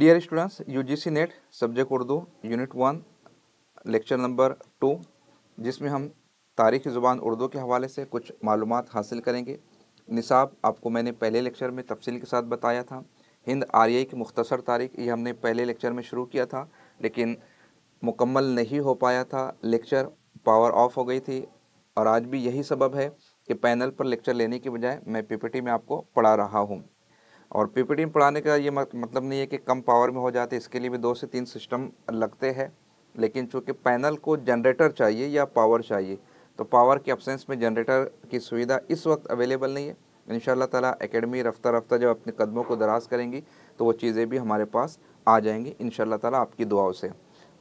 dear students UGC NET subject Urdu unit one lecture number two जिसमें हम तारीख़ ज़ुबान उर्दू के हवाले से कुछ मालूम हासिल करेंगे निसाब आपको मैंने पहले लेक्चर में तफसील के साथ बताया था हिंद आर्य की मुख्तसर तारीख ये हमने पहले लेक्चर में शुरू किया था लेकिन मुकम्मल नहीं हो पाया था लेक्चर पावर ऑफ हो गई थी और आज भी यही सबब है कि पैनल पर लेक्चर लेने के बजाय मैं टी में आपको पढ़ा रहा हूँ और पीपीटी में पढ़ाने का ये मतलब नहीं है कि कम पावर में हो जाते इसके लिए भी दो से तीन सिस्टम लगते हैं लेकिन चूँकि पैनल को जनरेटर चाहिए या पावर चाहिए तो पावर के अपसेंस में जनरेटर की सुविधा इस वक्त अवेलेबल नहीं है इन ताला एकेडमी रफ्ता रफ्ता जब अपने कदमों को दराज करेंगी तो वो चीज़ें भी हमारे पास आ जाएंगी इन ताला आपकी दुआओं से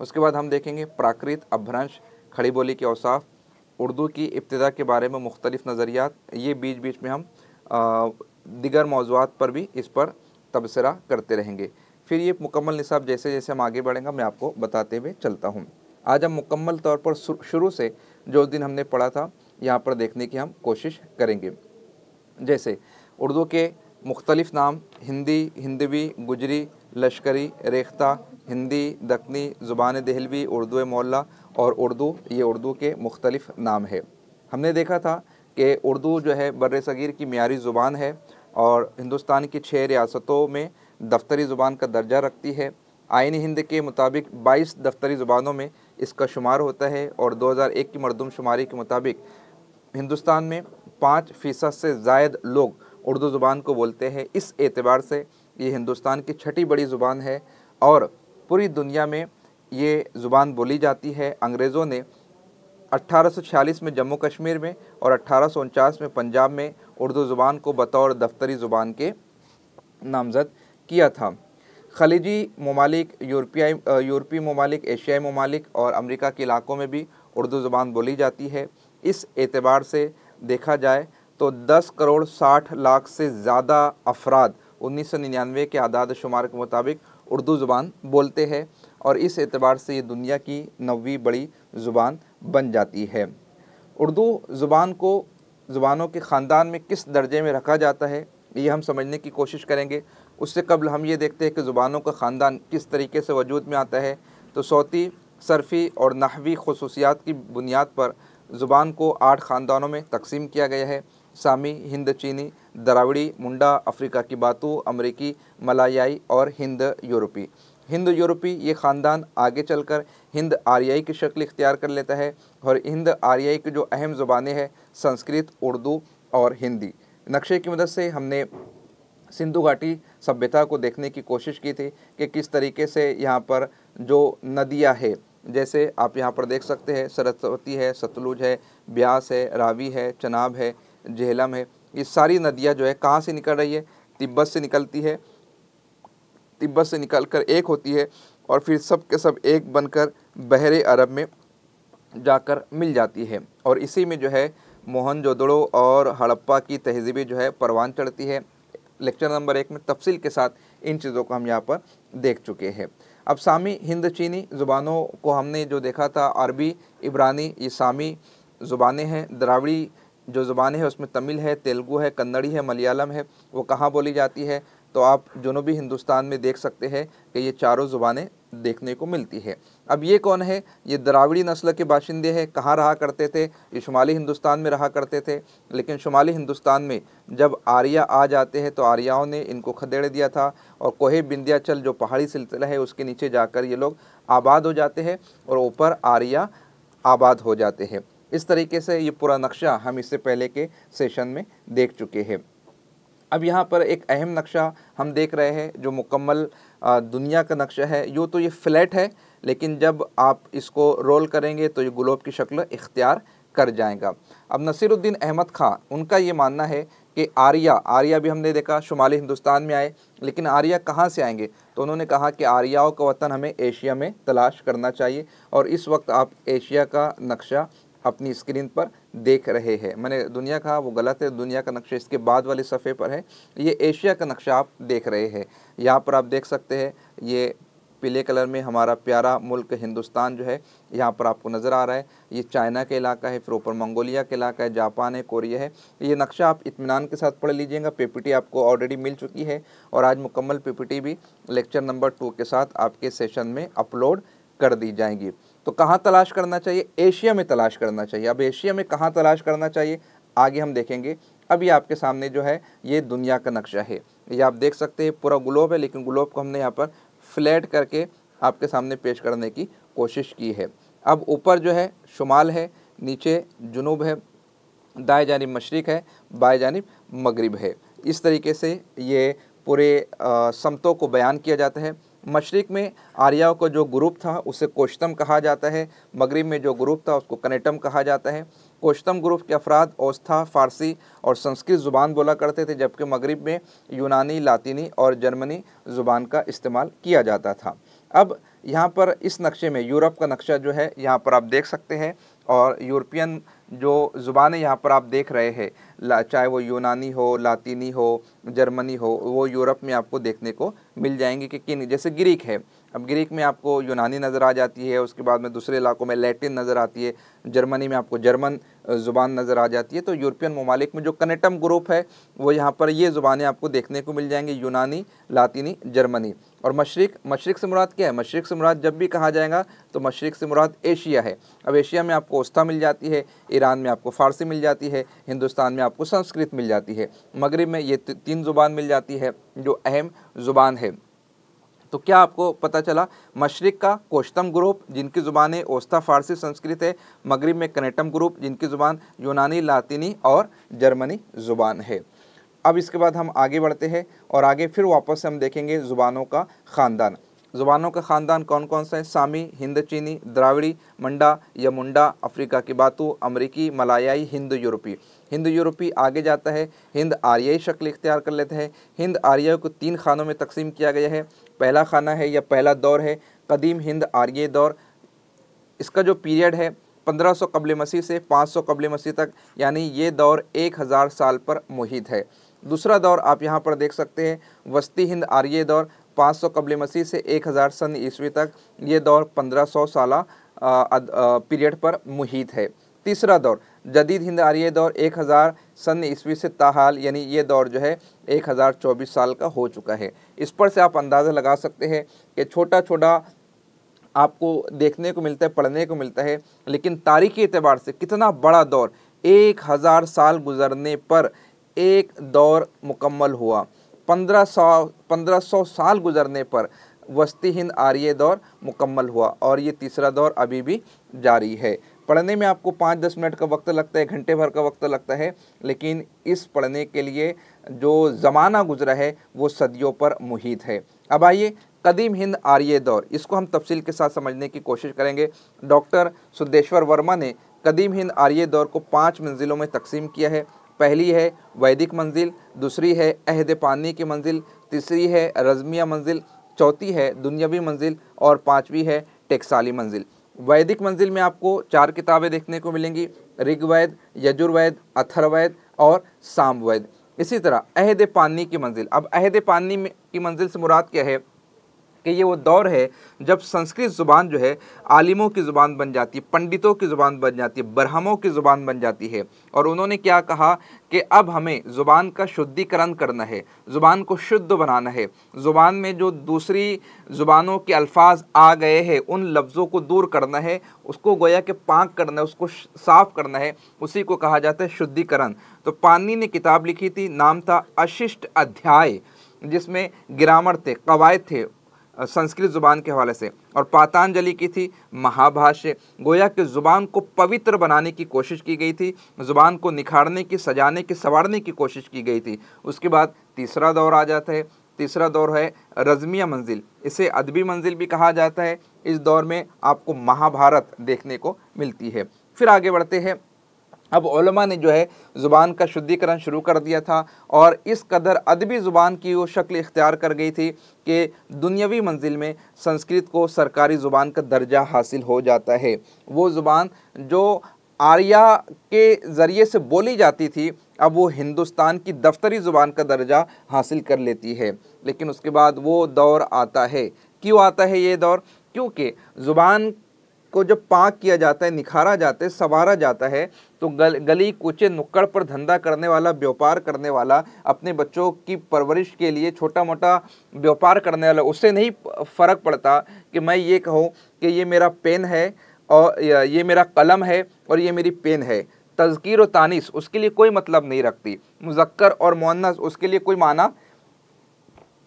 उसके बाद हम देखेंगे प्राकृत अभ्रंश खड़ी बोली के अवसाफ उर्दू की इब्तदा के बारे में मुख्तलिफ नज़रियात ये बीच बीच में हम दिगर मौजूद पर भी इस पर तबसरा करते रहेंगे फिर ये मुकम्मल निसाब जैसे जैसे हम आगे बढ़ेंगे मैं आपको बताते हुए चलता हूँ आज हम मुकम्मल तौर पर शुरू से जो दिन हमने पढ़ा था यहाँ पर देखने की हम कोशिश करेंगे जैसे उर्दू के मुख्तलिफ नाम हिंदी हिंदवी गुजरी लश्करी रेख्ता हिंदी दखनी ज़ुबान दहलवी उर्दू मौला और उर्दू ये उर्दू के मुख्तलिफ नाम है हमने देखा था कि उर्दू जो है बर सग़ीर की मीरी ज़ुबान है और हिंदुस्तान की छः रियासतों में दफ्तरी ज़ुबान का दर्जा रखती है आइन हिंद के मुताबिक 22 दफ्तरी ज़ुबानों में इसका शुमार होता है और 2001 की मरदमशुमारी के मुताबिक हिंदुस्तान में पाँच फ़ीसद से जायद लोग उर्दू ज़ुबान को बोलते हैं इस एतबार से ये हिंदुस्तान की छठी बड़ी ज़ुबान है और पूरी दुनिया में ये ज़ुबान बोली जाती है अंग्रेज़ों ने 1846 में जम्मू कश्मीर में और अट्ठारह में पंजाब में उर्दू ज़ुबान को बतौर दफ्तरी ज़ुबान के नामजद किया था खलीजी ममालिक यूरोपियाई यूरोपी ममालिक एशियाई ममालिक और अमेरिका के इलाकों में भी उर्दू ज़ुबान बोली जाती है इस एतबार से देखा जाए तो 10 करोड़ 60 लाख से ज़्यादा अफराद 1999 के आदाद शुमार के मुताबिक उर्दू ज़ुबान बोलते हैं और इस एतबार से ये दुनिया की नवी बड़ी ज़ुबान बन जाती है उर्दू ज़ुबान को ज़ुबानों के ख़ानदान में किस दर्जे में रखा जाता है ये हम समझने की कोशिश करेंगे उससे कबल हम ये देखते हैं कि ज़ुबानों का ख़ानदान किस तरीके से वजूद में आता है तो सौती सरफ़ी और नाहवी खसूसियात की बुनियाद पर ज़ुबान को आठ ख़ानदानों में तकसीम किया गया है सामी हिंद चीनी दरावड़ी मुंडा अफ्रीका की बातू अमरीकी मलायाई और हिंद यूरोपी हिंद यूरोपी ये ख़ानदान आगे चलकर हिंद आर्याई की शक्ल इख्तियार कर लेता है और हिंद आर्याई की जो अहम ज़ुबानें हैं संस्कृत उर्दू और हिंदी नक्शे की मदद से हमने सिंधु घाटी सभ्यता को देखने की कोशिश की थी कि किस तरीके से यहाँ पर जो नदियाँ है जैसे आप यहाँ पर देख सकते हैं सरस्वती है सतलुज है ब्यास है रावी है चनाब है झेलम है ये सारी नदियाँ जो है कहाँ से निकल रही है तिब्बत से निकलती है तिब्बत से निकलकर एक होती है और फिर सब के सब एक बनकर बहरे अरब में जाकर मिल जाती है और इसी में जो है मोहनजोदड़ो और हड़प्पा की तहजीबी जो है परवान चढ़ती है लेक्चर नंबर एक में तफसील के साथ इन चीज़ों को हम यहाँ पर देख चुके हैं अब सामी हिंद चीनी ज़ुबानों को हमने जो देखा था अरबी इब्रानी ये सामी ज़ुबानें हैं द्रावड़ी जो ज़ुबानें हैं उसमें तमिल है तेलुगू है कन्नड़ी है मलयालम है वो कहाँ बोली जाती है तो आप जनूबी हिंदुस्तान में देख सकते हैं कि ये चारों ज़ुबानें देखने को मिलती है अब ये कौन है ये द्राविड़ी नस्ल के बाशिंदे हैं कहाँ रहा करते थे ये शुमाली हिंदुस्तान में रहा करते थे लेकिन शुमाली हिंदुस्तान में जब आर्या आ जाते हैं तो आर्याओं ने इनको खदेड़ दिया था और कोहे बिंदियाचल जो पहाड़ी सिलसिला है उसके नीचे जाकर ये लोग आबाद हो जाते हैं और ऊपर आर्या आबाद हो जाते हैं इस तरीके से ये पूरा नक्शा हम इससे पहले के सेशन में देख चुके हैं अब यहाँ पर एक अहम नक्शा हम देख रहे हैं जो मुकम्मल दुनिया का नक्शा है यूँ तो ये फ्लैट है लेकिन जब आप इसको रोल करेंगे तो ये ग्लोब की शक्ल इख्तियार कर जाएगा अब नसीरुद्दीन अहमद खां उनका ये मानना है कि आर्या आर्या भी हमने देखा शुमाली हिंदुस्तान में आए लेकिन आर्या कहाँ से आएंगे तो उन्होंने कहा कि आर्याओं का वतन हमें एशिया में तलाश करना चाहिए और इस वक्त आप एशिया का नक्शा अपनी स्क्रीन पर देख रहे हैं मैंने दुनिया कहा वो गलत है दुनिया का नक्शा इसके बाद वाले सफ़े पर है ये एशिया का नक्शा आप देख रहे हैं यहाँ पर आप देख सकते हैं ये पीले कलर में हमारा प्यारा मुल्क हिंदुस्तान जो है यहाँ पर आपको नज़र आ रहा है ये चाइना का इलाका है फिर ऊपर मंगोलिया का इलाका है जापान है कोरिया है ये नक्शा आप इतमान के साथ पढ़ लीजिएगा पीपीटी आपको ऑलरेडी मिल चुकी है और आज मुकम्मल पीपीटी भी लेक्चर नंबर टू के साथ आपके सेशन में अपलोड कर दी जाएंगी तो कहाँ तलाश करना चाहिए एशिया में तलाश करना चाहिए अब एशिया में कहाँ तलाश करना चाहिए आगे हम देखेंगे अब ये आपके सामने जो है ये दुनिया का नक्शा है ये आप देख सकते हैं पूरा ग्लोब है लेकिन ग्लोब को हमने यहाँ पर फ्लैट करके आपके सामने पेश करने की कोशिश की है अब ऊपर जो है शुमाल है नीचे जुनूब है दाएँ जानब मशरक़ है बाएँ जानब मगरब है इस तरीके से ये पूरे समतों को बयान किया जाता है मशरक़ में आर्याओं का जो ग्रुप था उसे कोश्तम कहा जाता है मगरब में जो ग्रुप था उसको कनेटम कहा जाता है कोश्तम ग्रुप के अफराद ओस्था फ़ारसी और संस्कृत ज़ुबान बोला करते थे जबकि मगरब में यूनानी लातिनी और जर्मनी ज़ुबान का इस्तेमाल किया जाता था अब यहाँ पर इस नक्शे में यूरोप का नक्शा जो है यहाँ पर आप देख सकते हैं और यूरोपियन जो ज़ुबानें यहाँ पर आप देख रहे हैं चाहे वो यूनानी हो लातीनी हो जर्मनी हो वो यूरोप में आपको देखने को मिल जाएंगी कि किन जैसे ग्रीक है अब ग्रीक में आपको यूनानी नज़र आ जाती है उसके बाद में दूसरे इलाकों में लैटिन नज़र आती है जर्मनी में आपको जर्मन ज़ुबान नज़र आ जाती है तो यूरोपियन ममालिक में जो कनेटम ग्रुप है वो यहाँ पर ये ज़ुबानें आपको देखने को मिल जाएंगी यूनानी लातीनी जर्मनी और मशरक मशरक से मुराद क्या है मशरक से मुराद जब भी कहा जाएगा तो मशरक से मुराद एशिया है अब एशिया में आपको उस्ता मिल जाती है ईरान में आपको फ़ारसी मिल जाती है हिंदुस्तान में आपको संस्कृत मिल जाती है मगरब में ये तीन ज़ुबान मिल जाती है जो अहम ज़ुबान है तो क्या आपको पता चला मशरक़ का कोश्तम ग्रुप जिनकी ज़ुबानें ओस्ता फ़ारसी संस्कृत है मगरब में कनेटम ग्रुप जिनकी ज़ुबान यूनानी लातिनी और जर्मनी ज़ुबान है अब इसके बाद हम आगे बढ़ते हैं और आगे फिर वापस से हम देखेंगे ज़ुबानों का ख़ानदान ज़ुबानों का ख़ानदान कौन कौन सा है सामी हिंद चीनी द्राविड़ी मंडा या मुंडा अफ्रीका की बातू अमरीकी मलायाई हिंद यूरोपीय हिंद यूरोपीय आगे जाता है हिंद आर्याई शक्ल इख्तियार कर लेते हैं हिंद आर्या को तीन खानों में तकसीम किया गया है पहला खाना है या पहला दौर है कदीम हिंद आर्य दौर इसका जो पीरियड है 1500 सौ कबल मसीह से 500 सौ कबल मसीह तक यानी ये दौर 1000 साल पर मुहित है दूसरा दौर आप यहाँ पर देख सकते हैं वस्ती हिंद आर्य दौर 500 सौ कबल मसीह से 1000 सन ईस्वी तक ये दौर 1500 साल पीरियड पर मुहित है तीसरा दौर जदीद हिंद आर्य दौर 1000 सन ईस्वी से ताहाल यानी ये दौर जो है 1024 साल का हो चुका है इस पर से आप अंदाज़ा लगा सकते हैं कि छोटा छोटा आपको देखने को मिलता है पढ़ने को मिलता है लेकिन तारीख़ी एतबार से कितना बड़ा दौर एक हज़ार साल गुजरने पर एक दौर मुकम्मल हुआ पंद्रह सौ पंद्रह सौ साल गुजरने पर वस्ती हिंद आर्य दौर मुकम्मल हुआ और ये तीसरा दौर अभी भी जारी है पढ़ने में आपको पाँच दस मिनट का वक्त लगता है घंटे भर का वक्त लगता है लेकिन इस पढ़ने के लिए जो ज़माना गुजरा है वो सदियों पर मुहित है अब आइए कदीम हिंद आर्य दौर इसको हम तफसील के साथ समझने की कोशिश करेंगे डॉक्टर सुदेश्वर वर्मा ने कदीम हिंद आर्य दौर को पाँच मंजिलों में तकसीम किया है पहली है वैदिक मंजिल दूसरी है अहद पानी की मंजिल तीसरी है रजमिया मंजिल चौथी है दुनियावी मंजिल और पाँचवीं है टेक्साली मंजिल वैदिक मंजिल में आपको चार किताबें देखने को मिलेंगी ऋग्वैद यजुर्वैद अथर्वैद और सामवैद इसी तरह अहद पानी की मंजिल अब अहद पानी की मंजिल से मुराद क्या है कि ये वो दौर है जब संस्कृत ज़ुबान जो है आलिमों की ज़ुबान बन जाती है पंडितों की ज़ुबान बन जाती है ब्रह्मों की ज़ुबान बन जाती है और उन्होंने क्या कहा कि अब हमें ज़ुबान का शुद्धिकरण करना है ज़ुबान को शुद्ध बनाना है ज़ुबान में जो दूसरी ज़ुबानों के अल्फाज आ गए हैं उन लफ्ज़ों को दूर करना है उसको गोया के पाक करना है उसको साफ़ करना है उसी को कहा जाता है शुद्धिकरण तो पानी ने किताब लिखी थी नाम था अशिष्ट अध्याय जिसमें ग्रामर थे कवायद थे संस्कृत ज़ुबान के हवाले से और पातांजलि की थी महाभाष्य गोया कि ज़ुबान को पवित्र बनाने की कोशिश की गई थी ज़ुबान को निखारने की सजाने की संवारने की कोशिश की गई थी उसके बाद तीसरा दौर आ जाता है तीसरा दौर है रजमिया मंजिल इसे अदबी मंजिल भी कहा जाता है इस दौर में आपको महाभारत देखने को मिलती है फिर आगे बढ़ते हैं अब ओलमा ने जो है ज़ुबान का शुद्धिकरण शुरू कर दिया था और इस कदर अदबी ज़ुबान की वो शक्ल इख्तियार कर गई थी कि दुनियावी मंजिल में संस्कृत को सरकारी ज़ुबान का दर्जा हासिल हो जाता है वो ज़ुबान जो आर्या के ज़रिए से बोली जाती थी अब वो हिंदुस्तान की दफ्तरी ज़ुबान का दर्जा हासिल कर लेती है लेकिन उसके बाद वो दौर आता है क्यों आता है ये दौर क्योंकि ज़ुबान को जब पाक किया जाता है निखारा जाता है संवारा जाता है तो गल, गली कोचे नुक्कड़ पर धंधा करने वाला व्यापार करने वाला अपने बच्चों की परवरिश के लिए छोटा मोटा व्यापार करने वाला उससे नहीं फ़र्क पड़ता कि मैं ये कहूँ कि ये मेरा पेन है और ये मेरा कलम है और ये मेरी पेन है तज़कीर व तानिस उसके लिए कोई मतलब नहीं रखती मुजक्कर और मुन्नस उसके लिए कोई माना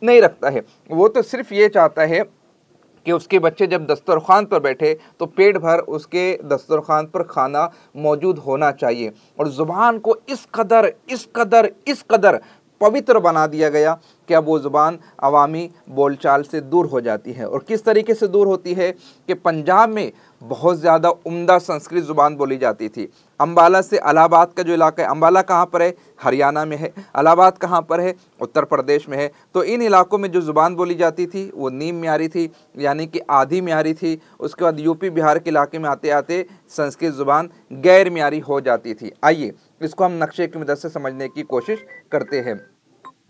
नहीं रखता है वो तो सिर्फ ये चाहता है कि उसके बच्चे जब दस्तरखान पर बैठे तो पेट भर उसके दस्तरखान पर खाना मौजूद होना चाहिए और ज़ुबान को इस कदर इस कदर इस कदर पवित्र बना दिया गया कि अब वो ज़ुबान अवामी बोलचाल से दूर हो जाती है और किस तरीके से दूर होती है कि पंजाब में बहुत ज़्यादा उम्दा संस्कृत ज़ुबान बोली जाती थी अम्बाला से अलाहाबाद का जो इलाका है अम्बाला कहाँ पर है हरियाणा में है अलाहाबाद कहाँ पर है उत्तर प्रदेश में है तो इन इलाकों में जो ज़ुबान बोली जाती थी वो नीम म्यारी थी यानी कि आधी म्यारी थी उसके बाद यूपी बिहार के इलाके में आते आते संस्कृत ज़ुबान गैर म्यारी हो जाती थी आइए इसको हम नक्शे की मदद से समझने की कोशिश करते हैं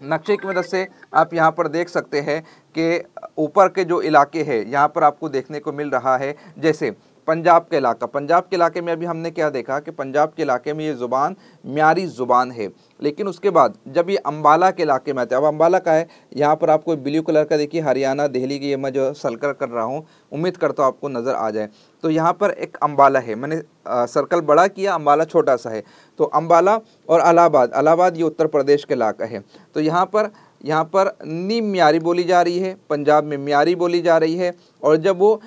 नक्शे की मदद से आप यहाँ पर देख सकते हैं कि ऊपर के जो इलाके हैं यहाँ पर आपको देखने को मिल रहा है जैसे पंजाब का इलाका पंजाब के इलाके में अभी हमने क्या देखा कि पंजाब के इलाके में ये ज़ुबान म्यारी ज़ुबान है लेकिन उसके बाद जब ये अम्बाला के इलाके में आते हैं अब अम्बाला का है यहाँ पर आपको ब्लू कलर का देखिए हरियाणा दिल्ली की ये मैं जो सर्कल कर रहा हूँ उम्मीद करता हूँ आपको नज़र आ जाए तो यहाँ पर एक अम्बाला है मैंने सर्कल बड़ा किया अम्बाला छोटा सा है तो अम्बाला और अलाहाबाद अलाहाबाद ये उत्तर प्रदेश का इलाका है तो यहाँ पर यहाँ पर नीम म्यारी बोली जा रही है पंजाब में म्यारी बोली जा रही है और जब वो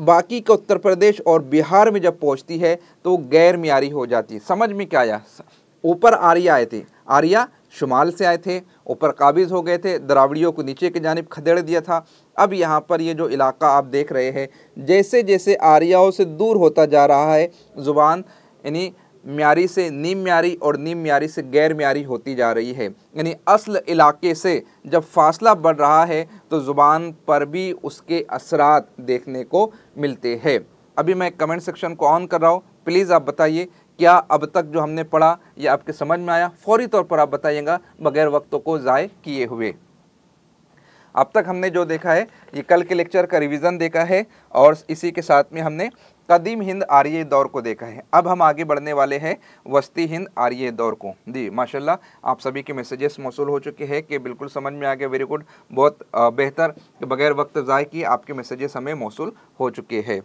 बाकी के उत्तर प्रदेश और बिहार में जब पहुंचती है तो गैर म्यारी हो जाती है समझ में क्या आया ऊपर आर्या आए थे आर्या शुमाल से आए थे ऊपर काबिज हो गए थे द्रावड़ियों को नीचे की जानब खदेड़ दिया था अब यहाँ पर ये जो इलाका आप देख रहे हैं जैसे जैसे आर्याओं से दूर होता जा रहा है ज़ुबान यानी म्यारी से नीम म्यारी और नीम म्यारी से गैर म्यारी होती जा रही है यानी असल इलाके से जब फासला बढ़ रहा है तो ज़ुबान पर भी उसके असरात देखने को मिलते हैं अभी मैं कमेंट सेक्शन को ऑन कर रहा हूँ प्लीज़ आप बताइए क्या अब तक जो हमने पढ़ा या आपके समझ में आया फौरी तौर पर आप बताइएगा बगैर वक्तों को ज़ाय किए हुए अब तक हमने जो देखा है ये कल के लेक्चर का रिवीजन देखा है और इसी के साथ में हमने कदीम हिंद आर्य दौर को देखा है अब हम आगे बढ़ने वाले हैं वस्ती हिंद आर्य दौर को जी माशाल्लाह आप सभी के मैसेजेस मौसू हो चुके हैं कि बिल्कुल समझ में आ गया वेरी गुड बहुत बेहतर बगैर वक्त ज़ाय कि आपके मैसेजेस हमें मौसू हो चुके हैं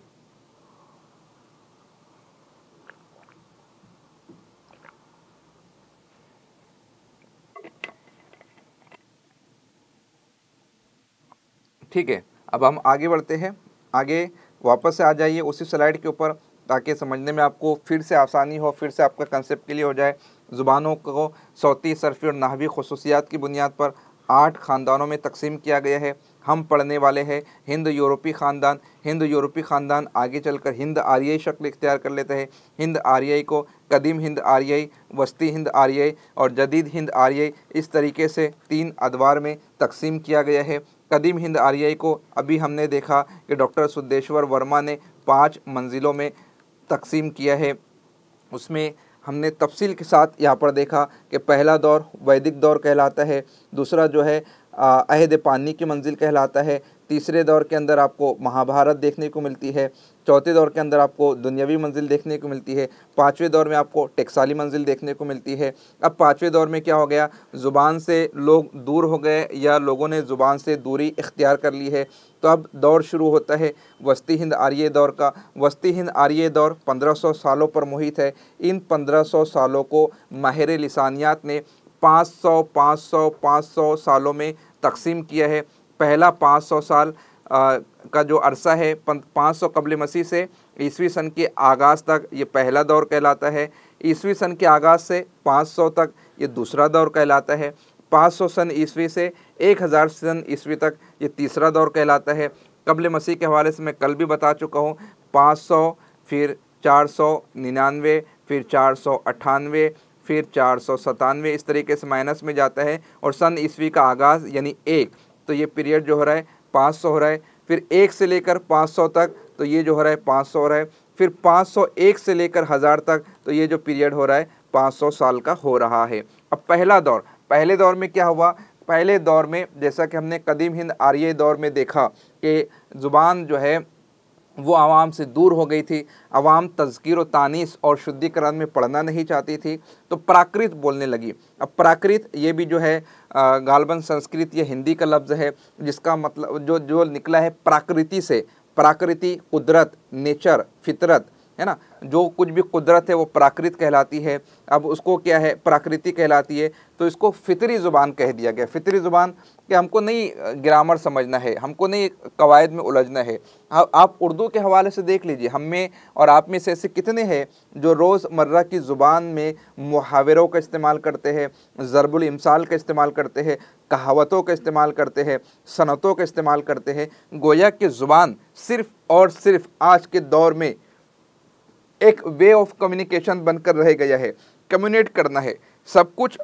ठीक है अब हम आगे बढ़ते हैं आगे वापस से आ जाइए उसी स्लाइड के ऊपर ताकि समझने में आपको फिर से आसानी हो फिर से आपका कंसेप्ट क्लियर हो जाए ज़ुबानों को सौती सरफी और नाहवी खसूसियात की बुनियाद पर आठ ख़ानदानों में तकसीम किया गया है हम पढ़ने वाले हैं हिंद यूरोपी ख़ानदान हिंद यूरोपी ख़ानदान आगे चलकर हिंद आर्याई शक्ल इख्तियार कर लेते हैं हिंद आर्याई को कदीम हिंद आर्याई वस्ती हिंद आर्याई और जदीद हिंद आर्याई इस तरीके से तीन अदवार में तकसीम किया गया है कदीम हिंद आर्याई को अभी हमने देखा कि डॉक्टर सिद्धेश्वर वर्मा ने पाँच मंजिलों में तकसीम किया है उसमें हमने तफसील के साथ यहाँ पर देखा कि पहला दौर वैदिक दौर कहलाता है दूसरा जो है अहद पानी की मंजिल कहलाता है तीसरे दौर के अंदर आपको महाभारत देखने को मिलती है चौथे दौर के अंदर आपको दुनियावी मंजिल देखने को मिलती है पाँचवें दौर में आपको टेक्साली मंजिल देखने को मिलती है अब पाँचवें दौर में क्या हो गया ज़ुबान से लोग दूर हो गए या लोगों ने ज़ुबान से दूरी इख्तियार कर ली है तो अब दौर शुरू होता है वस्ती हिंद आर्य दौर का वस्ती हिंद आर्य दौर 1500 सालों पर मोहित है इन 1500 सालों को माहिर लसानियात ने सौ पाँच सौ सालों में तकसीम किया है पहला सौ साल का जो अरसा है पाँच सौ कबल मसीह से ईसवी सन के आगाज़ तक ये पहला दौर कहलाता है ईसवी सन के आगाज़ से 500 तक ये दूसरा दौर कहलाता है 500 सन ईसवी से 1000 सन ईसवी तक ये तीसरा दौर कहलाता है कबल मसीह के हवाले से मैं कल भी बता चुका हूँ 500 फिर चार सौ निन्यानवे फिर चार सौ अट्ठानवे फिर चार सौ सतानवे इस तरीके से माइनस में जाता है और सन ईस्वी का आगाज़ यानी एक तो ये पीरियड जो हो रहा है पाँच सौ हो रहा है फिर एक से लेकर पाँच सौ तक तो ये जो हो रहा है पाँच सौ हो रहा है फिर पाँच सौ एक से लेकर हज़ार तक तो ये जो पीरियड हो रहा है पाँच सौ साल का हो रहा है अब पहला दौर पहले दौर में क्या हुआ पहले दौर में जैसा कि हमने कदीम हिंद आर्य दौर में देखा कि ज़ुबान जो है वो आवाम से दूर हो गई थी आवाम तस्कीर व तानीस और शुद्धिकरण में पढ़ना नहीं चाहती थी तो प्राकृत बोलने लगी अब प्राकृत ये भी जो है गालबन संस्कृत या हिंदी का लफ्ज़ है जिसका मतलब जो जो निकला है प्राकृति से प्राकृति कुदरत नेचर फितरत है ना जो कुछ भी कुदरत है वो प्राकृत कहलाती है अब उसको क्या है प्राकृति कहलाती है तो इसको फितरी ज़ुबान कह दिया गया फितरी ज़ुबान कि हमको नहीं ग्रामर समझना है हमको नहीं कवायद में उलझना है आप उर्दू के हवाले से देख लीजिए हम में और आप में से ऐसे कितने हैं जो रोज़मर्रा की ज़ुबान में मुहावरों का इस्तेमाल करते हैं ज़रबुल का इस्तेमाल करते हैं कहावतों का इस्तेमाल करते हैं सनतों का इस्तेमाल करते हैं गोया की ज़ुबान सिर्फ़ और सिर्फ आज के दौर में एक वे ऑफ कम्युनिकेशन बनकर रह गया है कम्युनिकेट करना है सब कुछ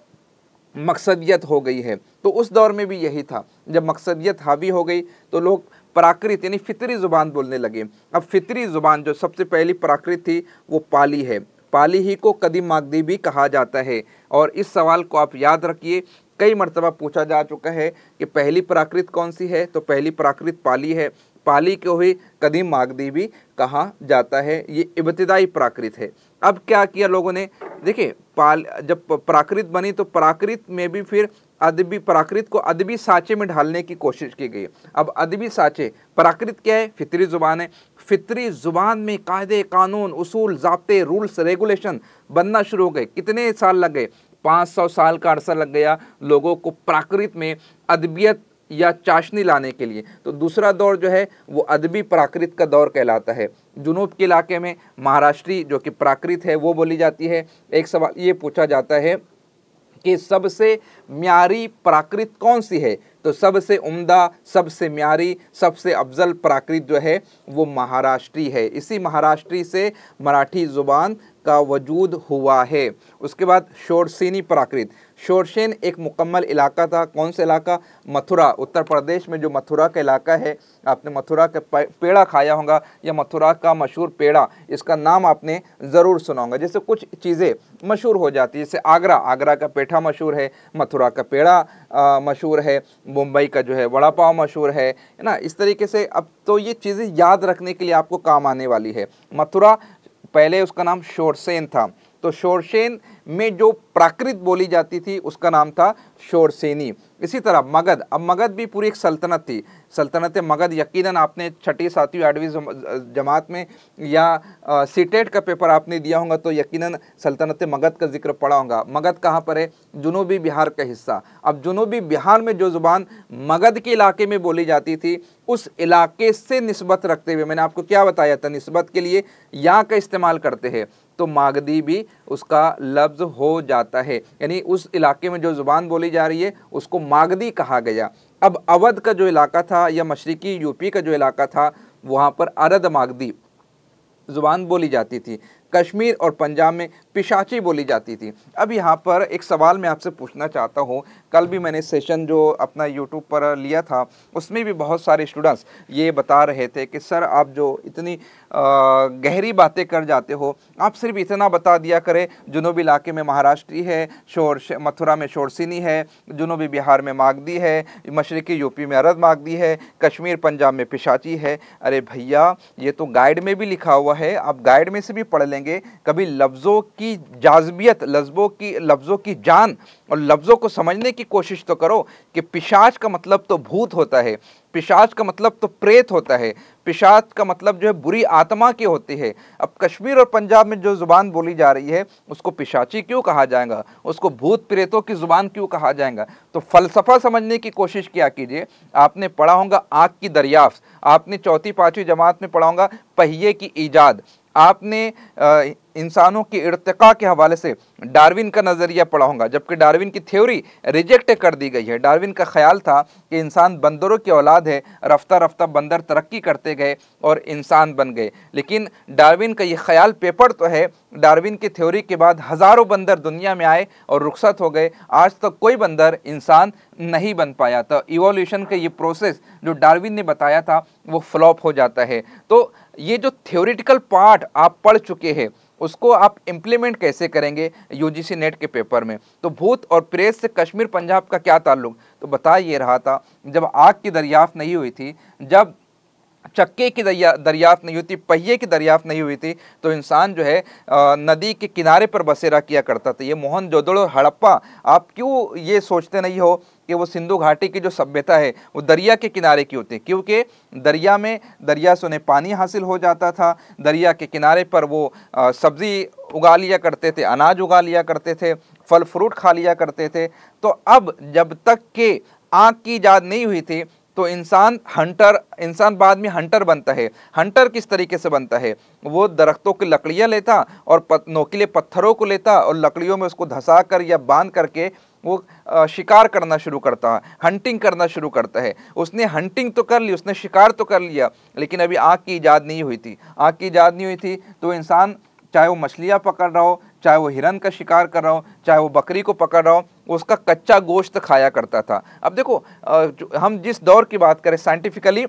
मकसदियत हो गई है तो उस दौर में भी यही था जब मकसदियत हावी हो गई तो लोग प्राकृत यानी फितरी ज़ुबान बोलने लगे अब फितरी ज़ुबान जो सबसे पहली प्राकृत थी वो पाली है पाली ही को कदीम मागदी भी कहा जाता है और इस सवाल को आप याद रखिए कई मरतबा पूछा जा चुका है कि पहली प्राकृत कौन सी है तो पहली प्राकृत पाली है पाली को ही कदीम मागदी भी कहा जाता है ये इब्तदाई प्राकृत है अब क्या किया लोगों ने देखिए पाल जब प्राकृत बनी तो प्राकृत में भी फिर अदबी प्राकृत को अदबी साँचे में ढालने की कोशिश की गई अब अदबी साँचे प्राकृत क्या है फितरी ज़ुबान है फितरी ज़ुबान में कायदे कानून उसूल जबते रूल्स रेगुलेशन बनना शुरू हो गए कितने साल लग गए पाँच सौ साल का अरसा लग गया लोगों को प्राकृत में अदबियत या चाशनी लाने के लिए तो दूसरा दौर जो है वो अदबी प्राकृत का दौर कहलाता है जुनूब के इलाके में महाराष्ट्री जो कि प्राकृत है वो बोली जाती है एक सवाल ये पूछा जाता है कि सबसे म्यारी प्राकृत कौन सी है तो सबसे उम्दा सबसे म्यारी सबसे अफजल प्राकृत जो है वो महाराष्ट्री है इसी महाराष्ट्री से मराठी ज़ुबान का वजूद हुआ है उसके बाद शोरसीनी प्राकृत शोरशेन एक मुकम्मल इलाका था कौन सा इलाका मथुरा उत्तर प्रदेश में जो मथुरा का इलाका है आपने मथुरा का पेड़ा खाया होगा या मथुरा का मशहूर पेड़ा इसका नाम आपने ज़रूर सुना होगा जैसे कुछ चीज़ें मशहूर हो जाती है जैसे आगरा आगरा का पेठा मशहूर है मथुरा का पेड़ा मशहूर है मुंबई का जो है वड़ा पाव मशहूर है ना इस तरीके से अब तो ये चीज़ें याद रखने के लिए आपको काम आने वाली है मथुरा पहले उसका नाम शोरसेन था तो शोरसेन में जो प्राकृत बोली जाती थी उसका नाम था शोरसेनी इसी तरह मगध अब मगध भी पूरी एक सल्तनत थी सल्तनत मगध यकीनन आपने छठी सातवीं आठवीं जमात में या सीटेट का पेपर आपने दिया होगा तो यकीनन सल्तनत मगध का जिक्र पड़ा होगा मगध कहाँ पर है जुनूबी बिहार का हिस्सा अब जुनूबी बिहार में जो ज़ुबान मगध के इलाके में बोली जाती थी उस इलाके से नस्बत रखते हुए मैंने आपको क्या बताया था नस्बत के लिए या का इस्तेमाल करते हैं तो मागदी भी उसका लफ्ज़ हो जाता है यानी उस इलाके में जो ज़ुबान बोली जा रही है उसको मागदी कहा गया अब अवध का जो इलाका था या मशरकी यूपी का जो इलाका था वहाँ पर अरद मागदी ज़ुबान बोली जाती थी कश्मीर और पंजाब में पिशाची बोली जाती थी अब यहाँ पर एक सवाल मैं आपसे पूछना चाहता हूँ कल भी मैंने सेशन जो अपना यूट्यूब पर लिया था उसमें भी बहुत सारे स्टूडेंट्स ये बता रहे थे कि सर आप जो इतनी आ, गहरी बातें कर जाते हो आप सिर्फ इतना बता दिया करें जुनूबी इलाके में महाराष्ट्री है शोर मथुरा में शोरसिनी है जुनूबी बिहार में मागदी है मशरकी यूपी में अरद मागदी है कश्मीर पंजाब में पिशाची है अरे भैया ये तो गाइड में भी लिखा हुआ है आप गाइड में से भी पढ़ लेंगे कभी लफ्ज़ों की जाजबियत लफ्ज़ों की लफ्ज़ों की जान और लफ्ज़ों को समझने की कोशिश तो करो कि पिशाच का मतलब तो भूत होता है पिशाच का मतलब तो प्रेत होता है पिशाच का मतलब जो है बुरी आत्मा की होती है अब कश्मीर और पंजाब में जो ज़ुबान बोली जा रही है उसको पिशाची क्यों कहा जाएगा उसको भूत प्रेतों की ज़ुबान क्यों कहा जाएगा तो फ़लसफ़ा समझने की कोशिश क्या कीजिए आपने पढ़ा होगा आँख की दरियाफ्त आपने चौथी पाँचवीं जमात में पढ़ा होगा पहिए की ईजाद आपने इंसानों की इर्तका के हवाले से डार्विन का नज़रिया पढ़ा होगा जबकि डार्विन की थ्योरी रिजेक्ट कर दी गई है डार्विन का ख्याल था कि इंसान बंदरों की औलाद है रफ्ता रफ्ता बंदर तरक्की करते गए और इंसान बन गए लेकिन डार्विन का ये ख्याल पेपर तो है डार्विन की थ्योरी के बाद हज़ारों बंदर दुनिया में आए और रुखसत हो गए आज तक तो कोई बंदर इंसान नहीं बन पाया तो इवोल्यूशन का ये प्रोसेस जो डार्विन ने बताया था वो फ्लॉप हो जाता है तो ये जो थ्योरिटिकल पार्ट आप पढ़ चुके हैं उसको आप इम्प्लीमेंट कैसे करेंगे यूजीसी नेट के पेपर में तो भूत और प्रेस से कश्मीर पंजाब का क्या ताल्लुक तो बता ये रहा था जब आग की दरियाफ्त नहीं हुई थी जब चक्के की दरियाफ्त नहीं होती पहिए की दरियाफ्त नहीं हुई थी तो इंसान जो है नदी के किनारे पर बसेरा किया करता था ये मोहन जोदड़ो हड़प्पा आप क्यों ये सोचते नहीं हो कि वो सिंधु घाटी की जो सभ्यता है वो दरिया के किनारे की होती है क्योंकि दरिया में दरिया से उन्हें पानी हासिल हो जाता था दरिया के किनारे पर वो सब्ज़ी उगा लिया करते थे अनाज उगा लिया करते थे फल फ्रूट खा लिया करते थे तो अब जब तक के आँख की ईजाद नहीं हुई थी तो इंसान हंटर इंसान बाद में हंटर बनता है हंटर किस तरीके से बनता है वो दरख्तों की लकड़ियाँ लेता और पत, नोकीले पत्थरों को लेता और लकड़ियों में उसको धंसा कर या बांध करके वो शिकार करना शुरू करता है हंटिंग करना शुरू करता है उसने हंटिंग तो कर ली उसने शिकार तो कर लिया लेकिन अभी आग की ईजाद नहीं हुई थी आग की ईजाद नहीं हुई थी तो इंसान चाहे वो मछलियाँ पकड़ रहा हो चाहे वो हिरन का शिकार कर रहा हो चाहे वो बकरी को पकड़ रहा हो उसका कच्चा गोश्त खाया करता था अब देखो हम जिस दौर की बात करें साइंटिफिकली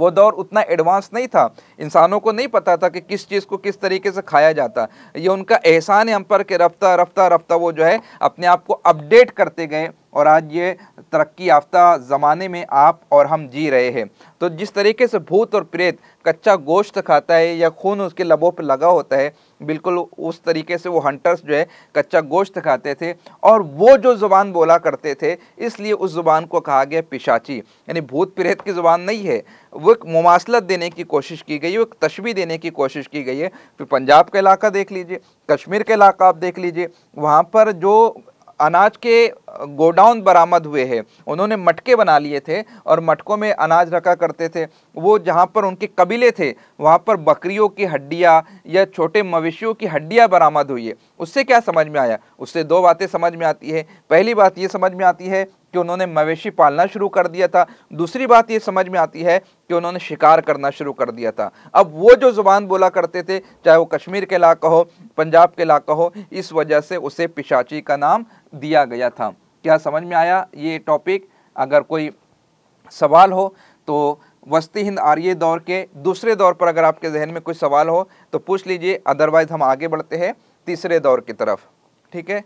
वो दौर उतना एडवांस नहीं था इंसानों को नहीं पता था कि किस चीज़ को किस तरीके से खाया जाता ये उनका एहसान है हम पर कि रफ्ता रफ्ता रफ्ता वो जो है अपने आप को अपडेट करते गए और आज ये तरक्की याफ्ता ज़माने में आप और हम जी रहे हैं तो जिस तरीके से भूत और प्रेत कच्चा गोश्त खाता है या खून उसके लबों पर लगा होता है बिल्कुल उस तरीके से वो हंटर्स जो है कच्चा गोश्त खाते थे और वो जो ज़ुबान बोला करते थे इसलिए उस ज़ुबान को कहा गया पिशाची यानी भूत प्रेत की ज़ुबान नहीं है वो एक मुमासलत देने की कोशिश की गई वो एक तशवी देने की कोशिश की गई है फिर पंजाब का इलाका देख लीजिए कश्मीर का इलाका आप देख लीजिए वहाँ पर जो अनाज के गोडाउन बरामद हुए हैं उन्होंने मटके बना लिए थे और मटकों में अनाज रखा करते थे वो जहाँ पर उनके कबीले थे वहाँ पर बकरियों की हड्डियाँ या छोटे मवेशियों की हड्डियाँ बरामद हुई है उससे क्या समझ में आया उससे दो बातें समझ में आती है पहली बात ये समझ में आती है कि उन्होंने मवेशी पालना शुरू कर दिया था दूसरी बात ये समझ में आती है कि उन्होंने शिकार करना शुरू कर दिया था अब वो जो ज़ुबान बोला करते थे चाहे वो कश्मीर के इलाका हो पंजाब के इलाका हो इस वजह से उसे पिशाची का नाम दिया गया था क्या समझ में आया ये टॉपिक अगर कोई सवाल हो तो वस्ती हिंद आर्य दौर के दूसरे दौर पर अगर आपके जहन में कोई सवाल हो तो पूछ लीजिए अदरवाइज़ हम आगे बढ़ते हैं तीसरे दौर की तरफ ठीक है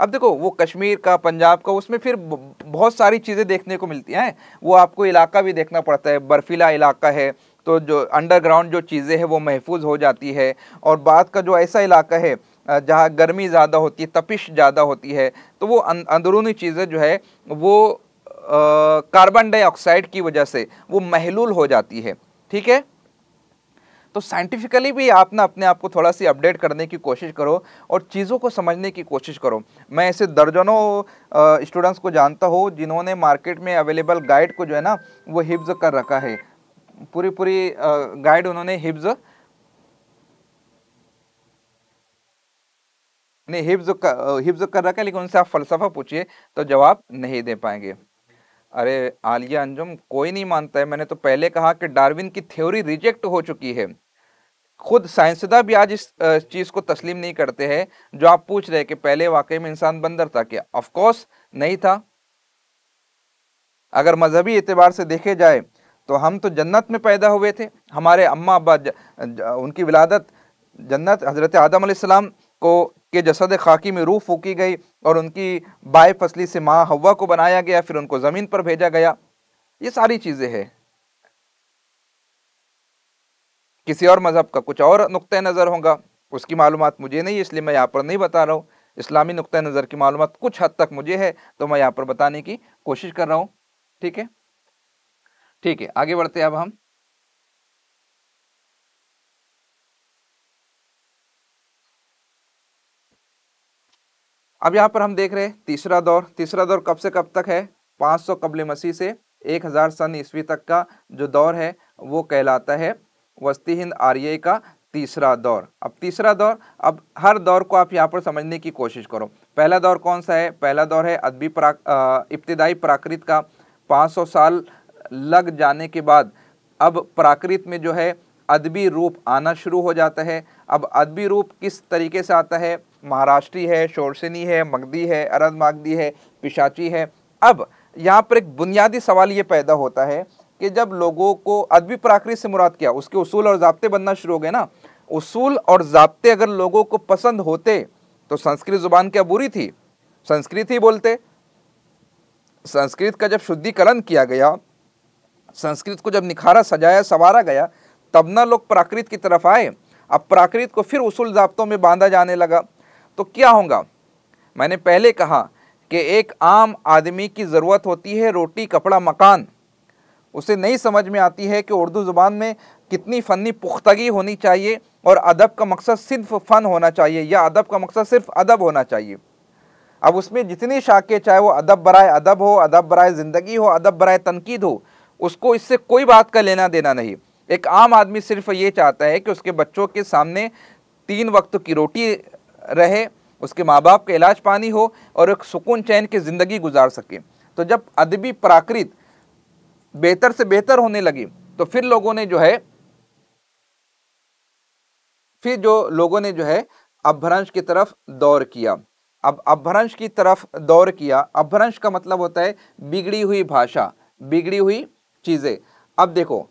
अब देखो वो कश्मीर का पंजाब का उसमें फिर बहुत सारी चीज़ें देखने को मिलती हैं वो आपको इलाका भी देखना पड़ता है बर्फीला इलाका है तो जो अंडरग्राउंड जो चीज़ें हैं वो महफूज हो जाती है और बाद का जो ऐसा इलाका है जहाँ गर्मी ज़्यादा होती है तपिश ज़्यादा होती है तो वो अं-, अंदरूनी चीज़ें जो है वो कार्बन डाइऑक्साइड की वजह से वो महलूल हो जाती है ठीक है तो साइंटिफिकली भी आप ना अपने आप को थोड़ा सी अपडेट करने की कोशिश करो और चीज़ों को समझने की कोशिश करो मैं ऐसे दर्जनों स्टूडेंट्स को जानता हूँ जिन्होंने मार्केट में अवेलेबल गाइड को जो है ना वो हिफ्ज़ कर रखा है पूरी पूरी गाइड उन्होंने हिफ्ज़ नहीं हिफ्ज कर हिफ्ज कर रखा है लेकिन उनसे आप फ़लसफ़ा पूछिए तो जवाब नहीं दे पाएंगे अरे आलिया अंजुम कोई नहीं मानता है मैंने तो पहले कहा कि डार्विन की थ्योरी रिजेक्ट हो चुकी है खुद साइंसदा भी आज इस चीज़ को तस्लीम नहीं करते हैं जो आप पूछ रहे कि पहले वाकई में इंसान बंदर था क्या ऑफकोर्स नहीं था अगर मजहबी एतबार से देखे जाए तो हम तो जन्नत में पैदा हुए थे हमारे अम्मा अब्बा उनकी विलादत जन्नत हज़रत आदम को के जसद खाकी में रूह फूकी गई और उनकी बाय फसली से माँ हवा को बनाया गया फिर उनको ज़मीन पर भेजा गया ये सारी चीज़ें हैं किसी और मज़हब का कुछ और नुक़ नज़र होगा उसकी मालूम मुझे नहीं इसलिए मैं यहाँ पर नहीं बता रहा हूँ इस्लामी नुक़ नज़र की मालूम कुछ हद तक मुझे है तो मैं यहाँ पर बताने की कोशिश कर रहा हूँ ठीक है ठीक है आगे बढ़ते हैं अब हम अब यहाँ पर हम देख रहे हैं तीसरा दौर तीसरा दौर कब से कब तक है 500 सौ कबल मसीह से 1000 सन ईस्वी तक का जो दौर है वो कहलाता है वस्ती हिंद आर्य का तीसरा दौर अब तीसरा दौर अब हर दौर को आप यहाँ पर समझने की कोशिश करो पहला दौर कौन सा है पहला दौर है अदबी प्राक इब्तदाई प्राकृत का 500 साल लग जाने के बाद अब प्राकृत में जो है अदबी रूप आना शुरू हो जाता है अब अदबी रूप किस तरीके से आता है महाराष्ट्री है शोरसिनी है मगदी है अरद मागधी है पिशाची है अब यहाँ पर एक बुनियादी सवाल ये पैदा होता है कि जब लोगों को अदबी प्राकृत से मुराद किया उसके उसूल और जबते बनना शुरू हो गए ना उसूल और ज़ाबते अगर लोगों को पसंद होते तो संस्कृत ज़ुबान क्या बुरी थी संस्कृत ही बोलते संस्कृत का जब शुद्धिकरण किया गया संस्कृत को जब निखारा सजाया संवारा गया तब ना लोग प्राकृत की तरफ आए अब प्राकृत को फिर उसूल जब्तों में बांधा जाने लगा तो क्या होगा मैंने पहले कहा कि एक आम आदमी की ज़रूरत होती है रोटी कपड़ा मकान उसे नहीं समझ में आती है कि उर्दू ज़ुबान में कितनी फ़नी पुख्तगी होनी चाहिए और अदब का मकसद सिर्फ फ़न होना चाहिए या अदब का मकसद सिर्फ अदब होना चाहिए अब उसमें जितनी शाखें चाहे वो अदब बरए अदब हो अदब बरए ज़िंदगी हो अदब बरए तनकीद हो उसको इससे कोई बात का लेना देना नहीं एक आम आदमी सिर्फ ये चाहता है कि उसके बच्चों के सामने तीन वक्त की रोटी रहे उसके माँ बाप का इलाज पानी हो और एक सुकून चैन की ज़िंदगी गुजार सके तो जब अदबी प्राकृत बेहतर से बेहतर होने लगी तो फिर लोगों ने जो है फिर जो लोगों ने जो है अभ्रंश की तरफ दौर किया अब अभ्रंश की तरफ दौर किया अभ्रंश का मतलब होता है बिगड़ी हुई भाषा बिगड़ी हुई चीज़ें अब देखो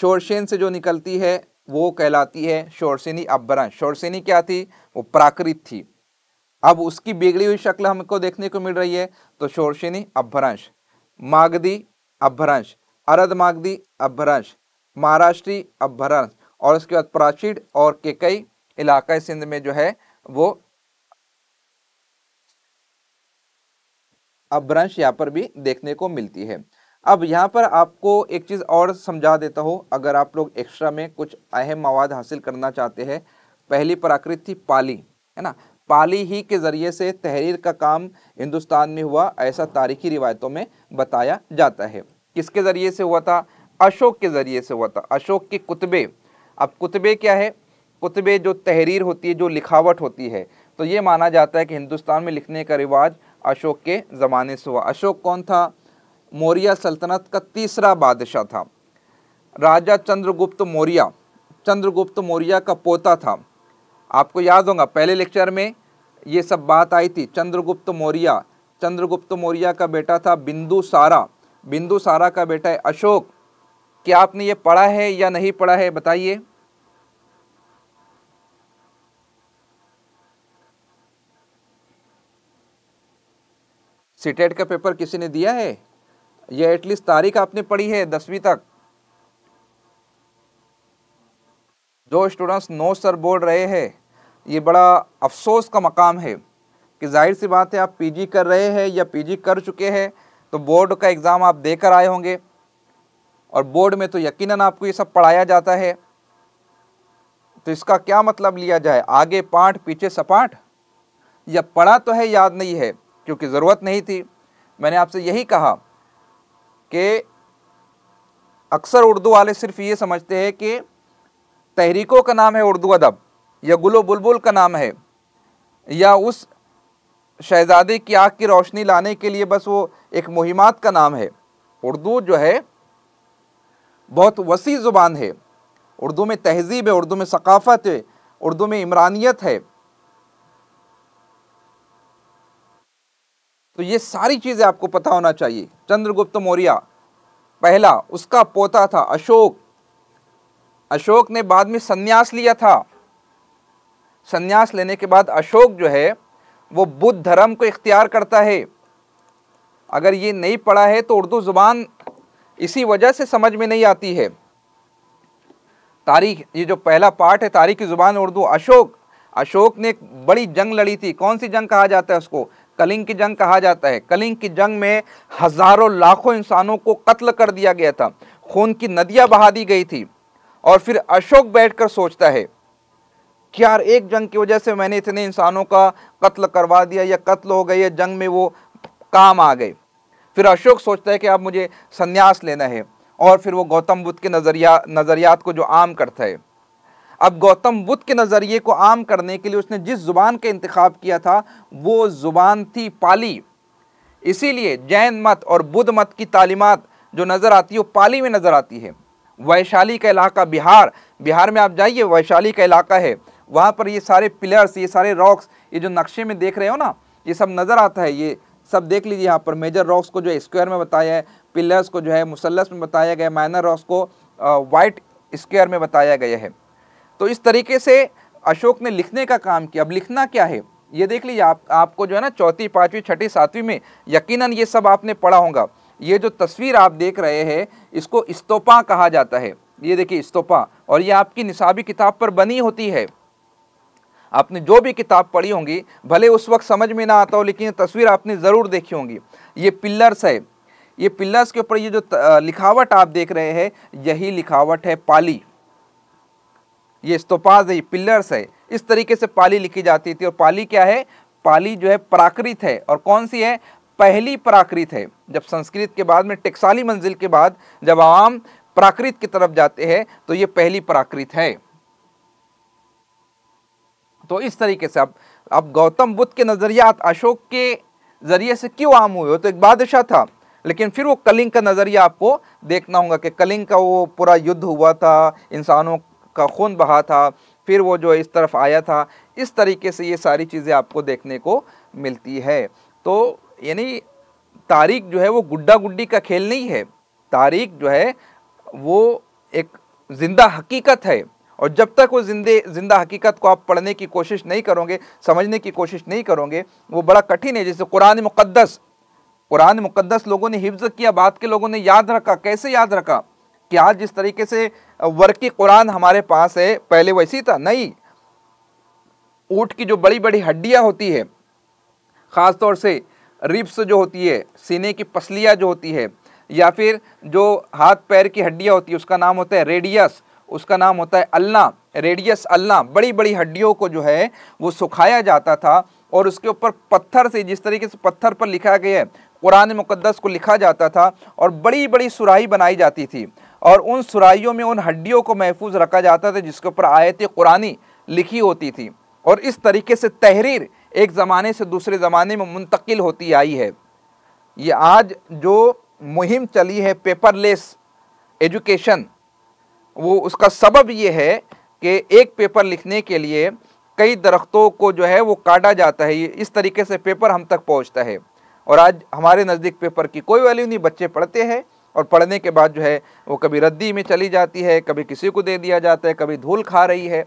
शोरशेन से जो निकलती है वो कहलाती है शोरसेनी अब्बरा शोरसेनी क्या थी वो प्राकृत थी अब उसकी बिगड़ी हुई शक्ल हमको देखने को मिल रही है तो शोरसेनी अभ्भरांश मागदी अभ्भरांश अरध मागदी अभ्भरांश महाराष्ट्री अभ्भरांश और उसके बाद प्राचीड और के कई इलाके सिंध में जो है वो अभ्रंश यहाँ पर भी देखने को मिलती है अब यहाँ पर आपको एक चीज़ और समझा देता हो अगर आप लोग एक्स्ट्रा में कुछ अहम मवाद हासिल करना चाहते हैं पहली प्राकृत थी पाली है ना पाली ही के ज़रिए से तहरीर का काम हिंदुस्तान में हुआ ऐसा तारीखी रिवायतों में बताया जाता है किसके ज़रिए से हुआ था अशोक के ज़रिए से हुआ था अशोक के कुतबे अब कुतबे क्या है कुतबे जो तहरीर होती है जो लिखावट होती है तो ये माना जाता है कि हिंदुस्तान में लिखने का रिवाज अशोक के ज़माने से हुआ अशोक कौन था मौर्य सल्तनत का तीसरा बादशाह था राजा चंद्रगुप्त मौर्य चंद्रगुप्त मौर्य का पोता था आपको याद होगा पहले लेक्चर में ये सब बात आई थी चंद्रगुप्त मौर्य चंद्रगुप्त मौर्य का बेटा था बिंदु सारा बिंदु सारा का बेटा है अशोक क्या आपने ये पढ़ा है या नहीं पढ़ा है बताइए सीटेट का पेपर किसी ने दिया है ये एटलीस्ट तारीख आपने पढ़ी है दसवीं तक जो स्टूडेंट्स नो सर बोल रहे हैं ये बड़ा अफसोस का मकाम है कि जाहिर सी बात है आप पीजी कर रहे हैं या पीजी कर चुके हैं तो बोर्ड का एग्ज़ाम आप देकर आए होंगे और बोर्ड में तो यकीनन आपको ये सब पढ़ाया जाता है तो इसका क्या मतलब लिया जाए आगे पाठ पीछे सपाट या पढ़ा तो है याद नहीं है क्योंकि ज़रूरत नहीं थी मैंने आपसे यही कहा कि अक्सर उर्दू वाले सिर्फ ये समझते हैं कि तहरीकों का नाम है उर्दू अदब या गुलो बुलबुल का नाम है या उस शहजादे की आग की रोशनी लाने के लिए बस वो एक मुहिमात का नाम है उर्दू जो है बहुत वसी ज़ुबान है उर्दू में तहजीब है उर्दू में सकाफ़त है उर्दू में इमरानियत है तो ये सारी चीज़ें आपको पता होना चाहिए चंद्रगुप्त मौर्य पहला उसका पोता था अशोक अशोक ने बाद में संन्यास लिया था संन्यास लेने के बाद अशोक जो है वो बुद्ध धर्म को इख्तियार करता है अगर ये नहीं पढ़ा है तो उर्दू ज़ुबान इसी वजह से समझ में नहीं आती है तारीख ये जो पहला पार्ट है तारीख की ज़ुबान उर्दू अशोक अशोक ने एक बड़ी जंग लड़ी थी कौन सी जंग कहा जाता है उसको कलिंग की जंग कहा जाता है कलिंग की जंग में हज़ारों लाखों इंसानों को कत्ल कर दिया गया था खून की नदियाँ बहा दी गई थी और फिर अशोक बैठकर सोचता है कि यार एक जंग की वजह से मैंने इतने इंसानों का कत्ल करवा दिया या कत्ल हो गए या जंग में वो काम आ गए फिर अशोक सोचता है कि अब मुझे संन्यास लेना है और फिर वो गौतम बुद्ध के नज़रिया नज़रियात को जो आम करता है अब गौतम बुद्ध के नज़रिए को आम करने के लिए उसने जिस ज़ुबान का इंतखब किया था वो ज़ुबान थी पाली इसीलिए जैन मत और बुद्ध मत की तालीमत जो नज़र आती है वो पाली में नज़र आती है वैशाली का इलाका बिहार बिहार में आप जाइए वैशाली का इलाका है वहाँ पर ये सारे पिलर्स ये सारे रॉक्स ये जो नक्शे में देख रहे हो ना ये सब नज़र आता है ये सब देख लीजिए यहाँ पर मेजर रॉक्स को जो है स्क्वायर में बताया है पिलर्स को जो है मुसलस में बताया गया माइनर रॉक्स को वाइट स्क्वायर में बताया गया है तो इस तरीके से अशोक ने लिखने का काम किया अब लिखना क्या है ये देख लीजिए आप आपको जो है ना चौथी पाँचवीं छठी सातवीं में यकीनन ये सब आपने पढ़ा होगा ये जो तस्वीर आप देख रहे हैं इसको इस्तोपा कहा जाता है ये देखिए इस्तोपा और ये आपकी निसाबी किताब पर बनी होती है आपने जो भी किताब पढ़ी होंगी भले उस वक्त समझ में ना आता हो लेकिन तस्वीर आपने ज़रूर देखी होंगी ये पिल्लर्स है ये पिल्लर्स के ऊपर ये जो लिखावट आप देख रहे हैं यही लिखावट है पाली ये स्तोपाज है ये पिलर्स है इस तरीके से पाली लिखी जाती थी और पाली क्या है पाली जो है प्राकृत है और कौन सी है पहली प्राकृत है जब संस्कृत के बाद में टेक्साली मंजिल के बाद जब आम प्राकृत की तरफ जाते हैं तो ये पहली प्राकृत है तो इस तरीके से अब अब गौतम बुद्ध के नज़रियात अशोक के ज़रिए से क्यों आम हुए हो तो एक बादशाह था लेकिन फिर वो कलिंग का नज़रिया आपको देखना होगा कि कलिंग का वो पूरा युद्ध हुआ था इंसानों उसका खून बहा था फिर वो जो इस तरफ आया था इस तरीके से ये सारी चीज़ें आपको देखने को मिलती है तो यानी तारीख जो है वो गुड्डा गुड्डी का खेल नहीं है तारीख जो है वो एक ज़िंदा हकीकत है और जब तक वो जिंदे जिंदा हकीकत को आप पढ़ने की कोशिश नहीं करोगे समझने की कोशिश नहीं करोगे वो बड़ा कठिन है जैसे कुरान मुकद्दस कुरान मुक़दस लोगों ने हिफ्ज़ किया बाद के लोगों ने याद रखा कैसे याद रखा कि आज जिस तरीके से वर्की कुरान हमारे पास है पहले वैसी था नहीं ऊँट की जो बड़ी बड़ी हड्डियाँ होती है ख़ास तौर से रिप्स जो होती है सीने की पसलियाँ जो होती है या फिर जो हाथ पैर की हड्डियाँ होती है उसका नाम होता है रेडियस उसका नाम होता है अल्ला रेडियस अल्ला बड़ी बड़ी हड्डियों को जो है वो सुखाया जाता था और उसके ऊपर पत्थर से जिस तरीके से पत्थर पर लिखा गया है कुरान मुकद्दस को लिखा जाता था और बड़ी बड़ी सुराही बनाई जाती थी और उन सुराइयों में उन हड्डियों को महफूज रखा जाता था जिसके ऊपर आयत कुरानी लिखी होती थी और इस तरीके से तहरीर एक ज़माने से दूसरे ज़माने में मुंतकिल होती आई है ये आज जो मुहिम चली है पेपरलेस एजुकेशन वो उसका सबब ये है कि एक पेपर लिखने के लिए कई दरख्तों को जो है वो काटा जाता है इस तरीके से पेपर हम तक पहुंचता है और आज हमारे नज़दीक पेपर की कोई वैल्यू नहीं बच्चे पढ़ते हैं और पढ़ने के बाद जो है वो कभी रद्दी में चली जाती है कभी किसी को दे दिया जाता है कभी धूल खा रही है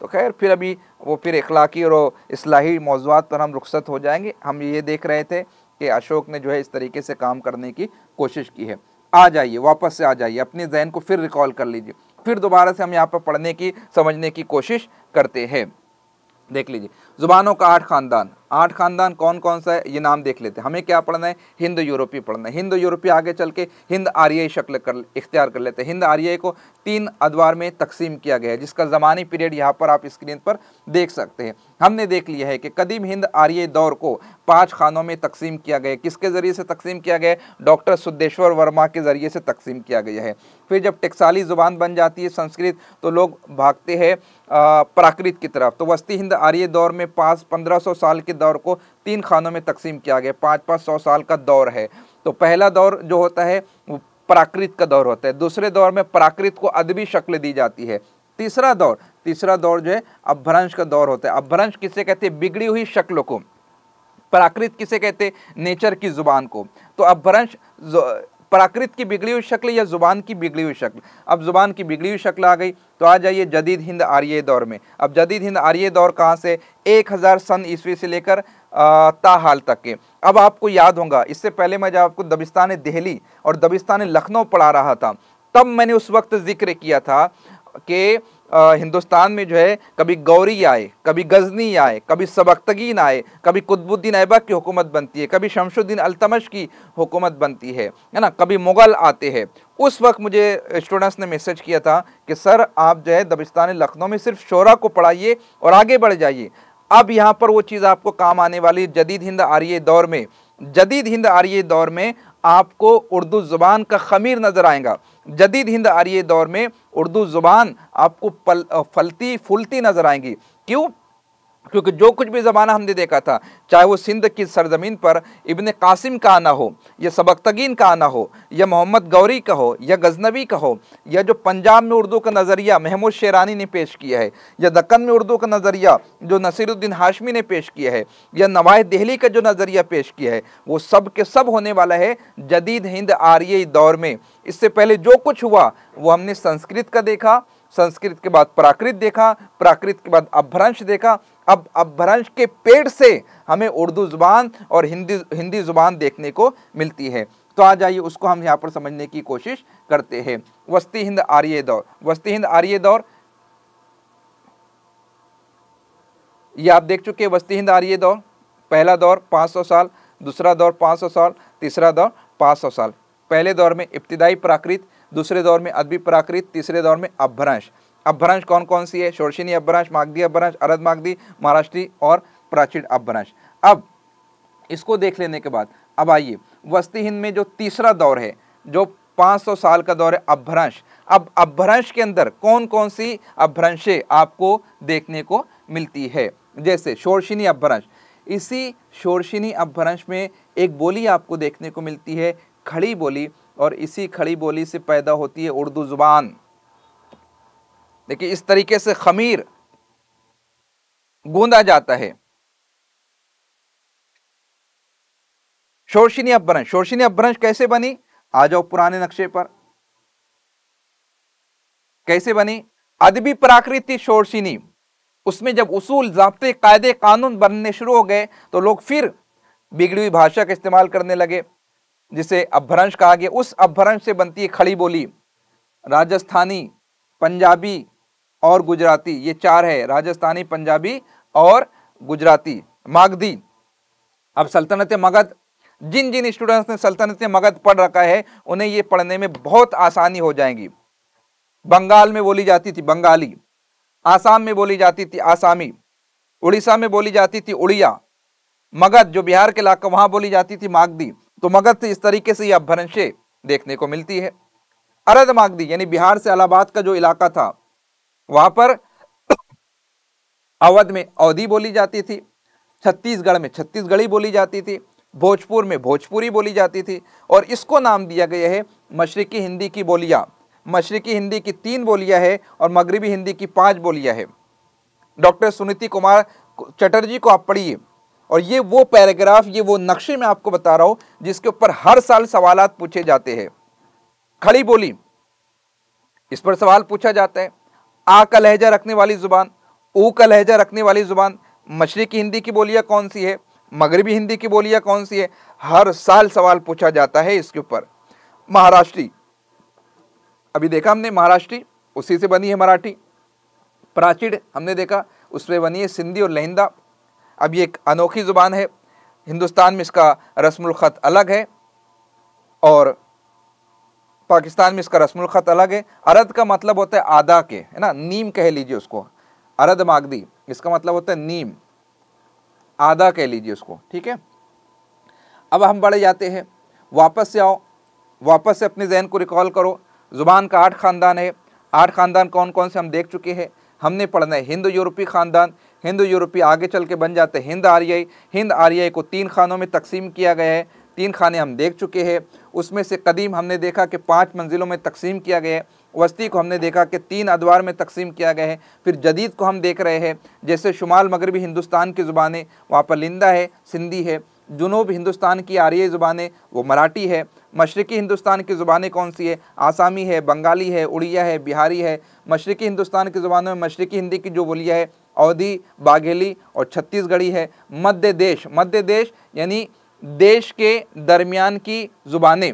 तो खैर फिर अभी वो फिर अखलाकी और असलाही मौजूद पर हम रुखसत हो जाएंगे हम ये देख रहे थे कि अशोक ने जो है इस तरीके से काम करने की कोशिश की है आ जाइए वापस से आ जाइए अपने जहन को फिर रिकॉल कर लीजिए फिर दोबारा से हम यहाँ पर पढ़ने की समझने की कोशिश करते हैं देख लीजिए ज़ुबानों का आठ ख़ानदान आठ खानदान कौन कौन सा है ये नाम देख लेते हैं हमें क्या पढ़ना है हिंद यूरोपीय पढ़ना है हिंद यूरोपीय आगे चल के हिंद आर्यी शक्ल कर इख्तियार कर लेते हैं हिंद आर्याई को तीन अदवार में तकसीम किया गया है जिसका ज़मानी पीरियड यहाँ पर आप स्क्रीन पर देख सकते हैं हमने देख लिया है कि कदीम हिंद आर्य दौर को पाँच खानों में तकसीम किया गया किसके ज़रिए से तकसीम किया गया डॉक्टर सुद्धेश्वर वर्मा के ज़रिए से तकसीम किया गया है फिर जब टेक्साली ज़ुबान बन जाती है संस्कृत तो लोग भागते हैं प्राकृत की तरफ तो वस्ती हिंद आर्य दौर में पाँच पंद्रह साल के दौर को तीन खानों में तकसीम किया गया पाँच पाँच सौ साल का दौर है तो पहला दौर जो होता है वो प्राकृत का दौर होता है दूसरे दौर में प्राकृत को अदबी शक्ल दी जाती है तीसरा दौर तीसरा दौर जो है अभ्रंश का दौर होता है अभ्रंश किसे कहते हैं बिगड़ी हुई शक्ल को प्राकृत किसे कहते हैं नेचर की ज़ुबान को तो अभ्रंश प्राकृत की बिगड़ी हुई शक्ल या ज़ुबान की बिगड़ी हुई शक्ल अब ज़ुबान की बिगड़ी हुई शक्ल आ गई तो आ जाइए जदीद हिंद आर्य दौर में अब जदीद हिंद आर्य दौर कहाँ से एक हज़ार सन ईस्वी से लेकर ताहाल तक के अब आपको याद होगा इससे पहले मैं जब आपको दबिस्तान दिल्ली और दबिस्तान लखनऊ पढ़ा रहा था तब मैंने उस वक्त जिक्र किया था कि हिंदुस्तान में जो है कभी गौरी आए कभी गजनी आए कभी सबकतगीन आए कभी कुतबुद्दीन ऐबक की हुकूमत बनती है कभी शमशुद्दीन अलतमश की हुकूमत बनती है है ना कभी मुग़ल आते हैं उस वक्त मुझे स्टूडेंट्स ने मैसेज किया था कि सर आप जो है दबिस्तान लखनऊ में सिर्फ शोरा को पढ़ाइए और आगे बढ़ जाइए अब यहाँ पर वो चीज़ आपको काम आने वाली जदीद हिंद आर्य दौर में जदीद हिंद आर्य दौर में आपको उर्दू ज़ुबान का खमीर नज़र आएगा जदीद हिंद आर्य दौर में उर्दू ज़ुबान आपको पल फलती फूलती नज़र आएंगी क्यों क्योंकि जो कुछ भी ज़माना हमने देखा था चाहे वो सिंध की सरजमीन पर इबन कासिम का आना हो या सबकतगीन का आना हो या मोहम्मद गौरी का हो या गजनवी का हो या जो पंजाब में उर्दू का नज़रिया महमूद शेरानी ने पेश किया है या दक्कन में उर्दू का नज़रिया जो नसीरुद्दीन हाशमी ने पेश किया है या नवाह दहली का जो नज़रिया पेश किया है वो सब के सब होने वाला है जदीद हिंद आर्य दौर में इससे पहले जो कुछ हुआ वो हमने संस्कृत का देखा संस्कृत के बाद प्राकृत देखा प्राकृत के बाद अभ्रंश देखा अब अभ्रंश के पेड़ से हमें उर्दू ज़ुबान और हिंदी हिंदी ज़ुबान देखने को मिलती है तो आ जाइए उसको हम यहाँ पर समझने की कोशिश करते हैं वस्ती हिंद आर्य दौर वस्ती हिंद आर्य दौर ये आप देख चुके हैं वस्ती हिंद आर्य दौर पहला दौर 500 साल दूसरा दौर 500 साल तीसरा दौर 500 साल पहले दौर में इब्तदाई प्राकृत दूसरे दौर में अदबी प्राकृत तीसरे दौर में अभ्रंश अपभ्रंश कौन कौन सी है शोरशिनी अपभ्रंश मागधी अपभ्रंश अरध मागधी महाराष्ट्री और प्राचीन अपभ्रंश अब इसको देख लेने के बाद अब आइए वस्ती हिंद में जो तीसरा दौर है जो 500 साल का दौर है अपभ्रंश अब अपभ्रंश के अंदर कौन कौन सी अपभ्रंशें आपको देखने को मिलती है जैसे शोरशिनी अपभ्रंश इसी शोरशिनी अपभ्रंश में एक बोली आपको देखने को मिलती है खड़ी बोली और इसी खड़ी बोली से पैदा होती है उर्दू ज़ुबान देखिए इस तरीके से खमीर गूंदा जाता है शोरशिनी अपभ्रंश शोरशिनी अपभ्रंश कैसे बनी आ जाओ पुराने नक्शे पर कैसे बनी अदबी प्राकृति शोरशिनी उसमें जब उसूल जबते कायदे कानून बनने शुरू हो गए तो लोग फिर बिगड़ी हुई भाषा का इस्तेमाल करने लगे जिसे अपभ्रंश कहा गया उस अपभ्रंश से बनती है खड़ी बोली राजस्थानी पंजाबी और गुजराती ये चार है राजस्थानी पंजाबी और गुजराती मागधी अब सल्तनत मगध जिन जिन स्टूडेंट्स ने सल्तनत मगध पढ़ रखा है उन्हें ये पढ़ने में बहुत आसानी हो जाएगी बंगाल में बोली जाती थी बंगाली आसाम में बोली जाती थी आसामी उड़ीसा में बोली जाती थी उड़िया मगध जो बिहार के इलाका वहां बोली जाती थी मागधी तो मगध से इस तरीके से ये अभ्रंशें देखने को मिलती है अरद मागधी यानी बिहार से अलाहाबाद का जो इलाका था वहाँ पर अवध में अवधि बोली जाती थी छत्तीसगढ़ में छत्तीसगढ़ी बोली जाती थी भोजपुर में भोजपुरी बोली जाती थी और इसको नाम दिया गया है मशरक़ी हिंदी की बोलियाँ मशरक़ी हिंदी की तीन बोलियाँ है और मगरबी हिंदी की पाँच बोलियाँ है डॉक्टर सुनीति कुमार चटर्जी को आप पढ़िए और ये वो पैराग्राफ ये वो नक्शे में आपको बता रहा हूँ जिसके ऊपर हर साल सवाल पूछे जाते हैं खड़ी बोली इस पर सवाल पूछा जाता है आ का लहजा रखने वाली ज़ुबान ऊ का लहजा रखने वाली ज़ुबान मशरक़ हिंदी की बोलियाँ कौन सी है मगरबी हिंदी की बोलियाँ कौन सी है हर साल सवाल पूछा जाता है इसके ऊपर महाराष्ट्री अभी देखा हमने महाराष्ट्री उसी से बनी है मराठी प्राचीन हमने देखा उसमें बनी है सिंधी और लहिंदा अब ये एक अनोखी ज़ुबान है हिंदुस्तान में इसका रस्म अलग है और पाकिस्तान में इसका रस्म ख़त अलग है अरद का मतलब होता है आदा के है ना नीम कह लीजिए उसको अरद मागदी इसका मतलब होता है नीम आधा कह लीजिए उसको ठीक है अब हम बढ़े जाते हैं वापस से आओ वापस से अपने जहन को रिकॉल करो ज़ुबान का आठ ख़ानदान है आठ ख़ानदान कौन कौन से हम देख चुके हैं हमने पढ़ना है हिंद यूरोपी ख़ानदान हिंद यूरोपी आगे चल के बन जाते हैं हिंद आर्याई हिंद आर्याई को तीन खानों में तकसीम किया गया है तीन खाने हम देख चुके हैं उसमें से कदीम हमने देखा कि पाँच मंजिलों में तकसीम किया गया है वस्ती को हमने देखा कि तीन अदवार में तकसीम किया गया है फिर जदीद को हम देख रहे हैं जैसे शुमाल मगरबी हिंदुस्तान की ज़ुबानें वहाँ पर लिंदा है सिंधी है जुनूब हिंदुस्तान की आर्य ज़ुबानें वो मराठी है मशरक़ी हिंदुस्तान की ज़ुबानें कौन सी है आसामी है बंगाली है उड़िया है बिहारी है मशरक़ी हिंदुस्तान की ज़ुबानों में मशरक़ी हिंदी की जो बोलियाँ है अवधी बाघेली और छत्तीसगढ़ी है मध्य देश मध्य देश यानी देश के दरमियान की ज़ुबानें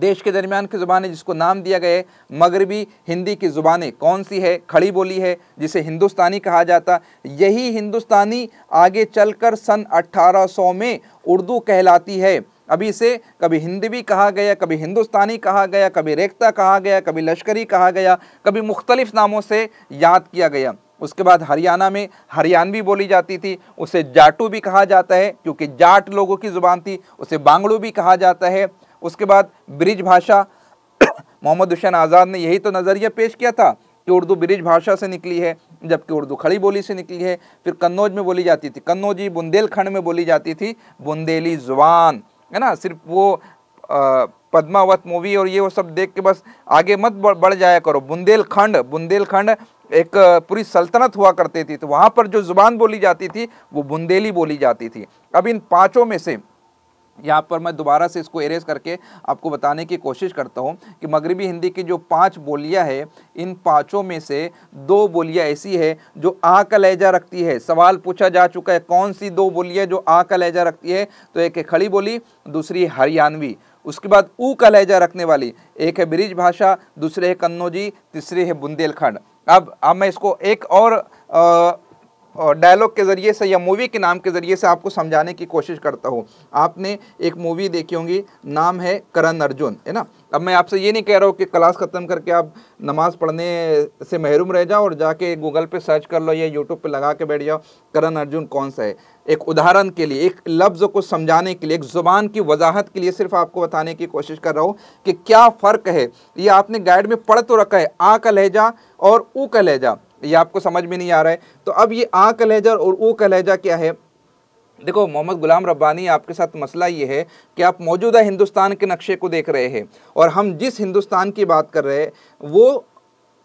देश के दरमियान की ज़ुबानें जिसको नाम दिया गया है मगरबी हिंदी की ज़ुबानें कौन सी है खड़ी बोली है जिसे हिंदुस्तानी कहा जाता यही हिंदुस्तानी आगे चलकर सन 1800 में उर्दू कहलाती है अभी इसे कभी हिंदी भी कहा गया कभी हिंदुस्तानी कहा गया कभी रेख्ता कहा गया कभी लश्करी कहा गया कभी मुख्तलिफ़ नामों से याद किया गया उसके बाद हरियाणा में हरियाणवी बोली जाती थी उसे जाटू भी कहा जाता है क्योंकि जाट लोगों की ज़ुबान थी उसे बांगड़ू भी कहा जाता है उसके बाद ब्रिज भाषा मोहम्मद हुसैन आज़ाद ने यही तो नज़रिया पेश किया था कि उर्दू ब्रिज भाषा से निकली है जबकि उर्दू खड़ी बोली से निकली है फिर कन्नौज में बोली जाती थी कन्नौजी बुंदेलखंड में बोली जाती थी बुंदेली जुबान है ना सिर्फ वो पद्मावत मूवी और ये वो सब देख के बस आगे मत बढ़ जाया करो बुंदेलखंड बुंदेलखंड एक पूरी सल्तनत हुआ करती थी तो वहाँ पर जो ज़ुबान बोली जाती थी वो बुंदेली बोली जाती थी अब इन पाँचों में से यहाँ पर मैं दोबारा से इसको एरेज करके आपको बताने की कोशिश करता हूँ कि मगरबी हिंदी की जो पांच बोलियाँ है इन पांचों में से दो बोलियाँ ऐसी है जो आ का लहजा रखती है सवाल पूछा जा चुका है कौन सी दो बोलियाँ जो आ का लहजा रखती है तो एक है खड़ी बोली दूसरी हरियाणवी उसके बाद ऊ का लहजा रखने वाली एक है ब्रिज भाषा दूसरे है कन्नौजी तीसरे है बुंदेलखंड अब अब मैं इसको एक और आ, डायलॉग के ज़रिए से या मूवी के नाम के ज़रिए से आपको समझाने की कोशिश करता हूँ आपने एक मूवी देखी होंगी नाम है करण अर्जुन है ना अब मैं आपसे ये नहीं कह रहा हूँ कि क्लास ख़त्म करके आप नमाज़ पढ़ने से महरूम रह जाओ और जाके गूगल पे सर्च कर लो या यूट्यूब पे लगा के बैठ जाओ करण अर्जुन कौन सा है एक उदाहरण के लिए एक लफ्ज़ को समझाने के लिए एक ज़ुबान की वजाहत के लिए सिर्फ आपको बताने की कोशिश कर रहा हूँ कि क्या फ़र्क है ये आपने गाइड में पढ़ तो रखा है आ का लहजा और ऊ का लहजा ये आपको समझ में नहीं आ रहा है तो अब ये आ कलेजा और ओ का लहजा क्या है देखो मोहम्मद गुलाम रब्बानी आपके साथ मसला ये है कि आप मौजूदा हिंदुस्तान के नक्शे को देख रहे हैं और हम जिस हिंदुस्तान की बात कर रहे हैं वो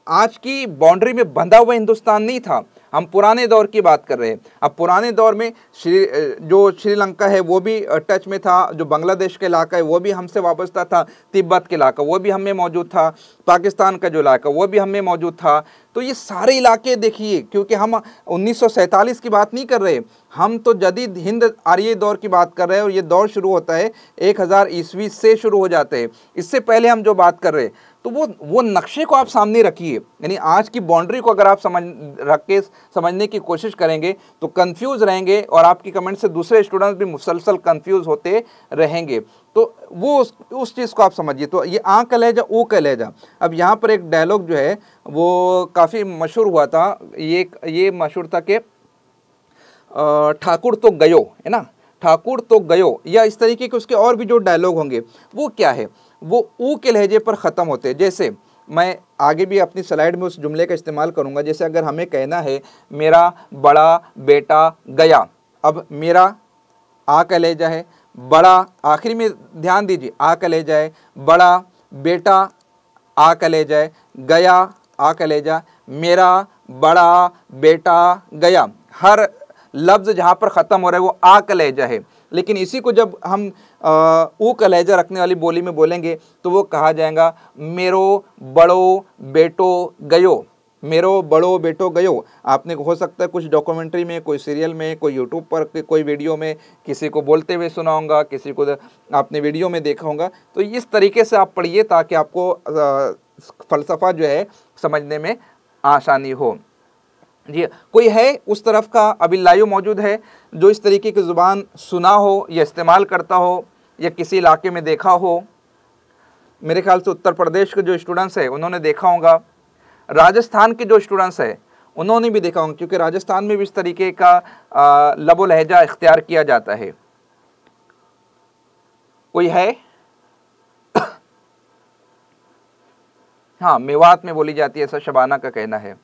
आज की बाउंड्री में बंधा हुआ हिंदुस्तान नहीं था हम पुराने दौर की बात कर रहे हैं अब पुराने दौर में श्री जो श्रीलंका है वो भी टच में था जो बांग्लादेश का इलाका है वो भी हमसे वाबस्ता था तिब्बत के इलाका वो भी हमें मौजूद था पाकिस्तान का जो इलाका वो भी हमें मौजूद था तो ये सारे इलाके देखिए क्योंकि हम उन्नीस की बात नहीं कर रहे हम तो जदीद हिंद आर्य दौर की बात कर रहे हैं और ये दौर शुरू होता है एक हज़ार ईस्वी से शुरू हो जाते हैं इससे पहले हम जो बात कर रहे हैं तो वो वो नक्शे को आप सामने रखिए यानी आज की बाउंड्री को अगर आप समझ रख के समझने की कोशिश करेंगे तो कंफ्यूज रहेंगे और आपकी कमेंट से दूसरे स्टूडेंट्स भी मुसलसल कंफ्यूज होते रहेंगे तो वो उस, उस चीज़ को आप समझिए तो ये आ का लहजा ओ का लहजा अब यहाँ पर एक डायलॉग जो है वो काफ़ी मशहूर हुआ था ये ये मशहूर था कि ठाकुर तो गयो है ना ठाकुर तो गयो या इस तरीके के उसके और भी जो डायलॉग होंगे वो क्या है वो ऊ के लहजे पर ख़त्म होते हैं जैसे मैं आगे भी अपनी स्लाइड में उस जुमले का इस्तेमाल करूँगा जैसे अगर हमें कहना है मेरा बड़ा बेटा गया अब मेरा आ का लहजा है बड़ा आखिरी में ध्यान दीजिए आ का लहजा है बड़ा बेटा आ का लहजा है गया आ का लहजा मेरा बड़ा बेटा गया हर लफ्ज़ जहाँ पर ख़त्म हो रहा है वो आ का लहजा है लेकिन इसी को जब हम ऊ का लहजा रखने वाली बोली में बोलेंगे तो वो कहा जाएगा मेरो बड़ो बेटो गयो मेरो बड़ो बेटो गयो आपने हो सकता है कुछ डॉक्यूमेंट्री में कोई सीरियल में कोई यूट्यूब पर कोई वीडियो में किसी को बोलते हुए सुनाऊंगा किसी को आपने वीडियो में देखा होगा तो इस तरीके से आप पढ़िए ताकि आपको फ़लसफ़ा जो है समझने में आसानी हो जी कोई है उस तरफ का अभी लाइव मौजूद है जो इस तरीके की ज़ुबान सुना हो या इस्तेमाल करता हो या किसी इलाके में देखा हो मेरे ख्याल से उत्तर प्रदेश के जो स्टूडेंट्स हैं उन्होंने देखा होगा राजस्थान के जो स्टूडेंट्स हैं उन्होंने भी देखा होगा क्योंकि राजस्थान में भी इस तरीके का लबो लहजा इख्तियार किया जाता है कोई है हाँ मेवात में बोली जाती है ऐसा शबाना का कहना है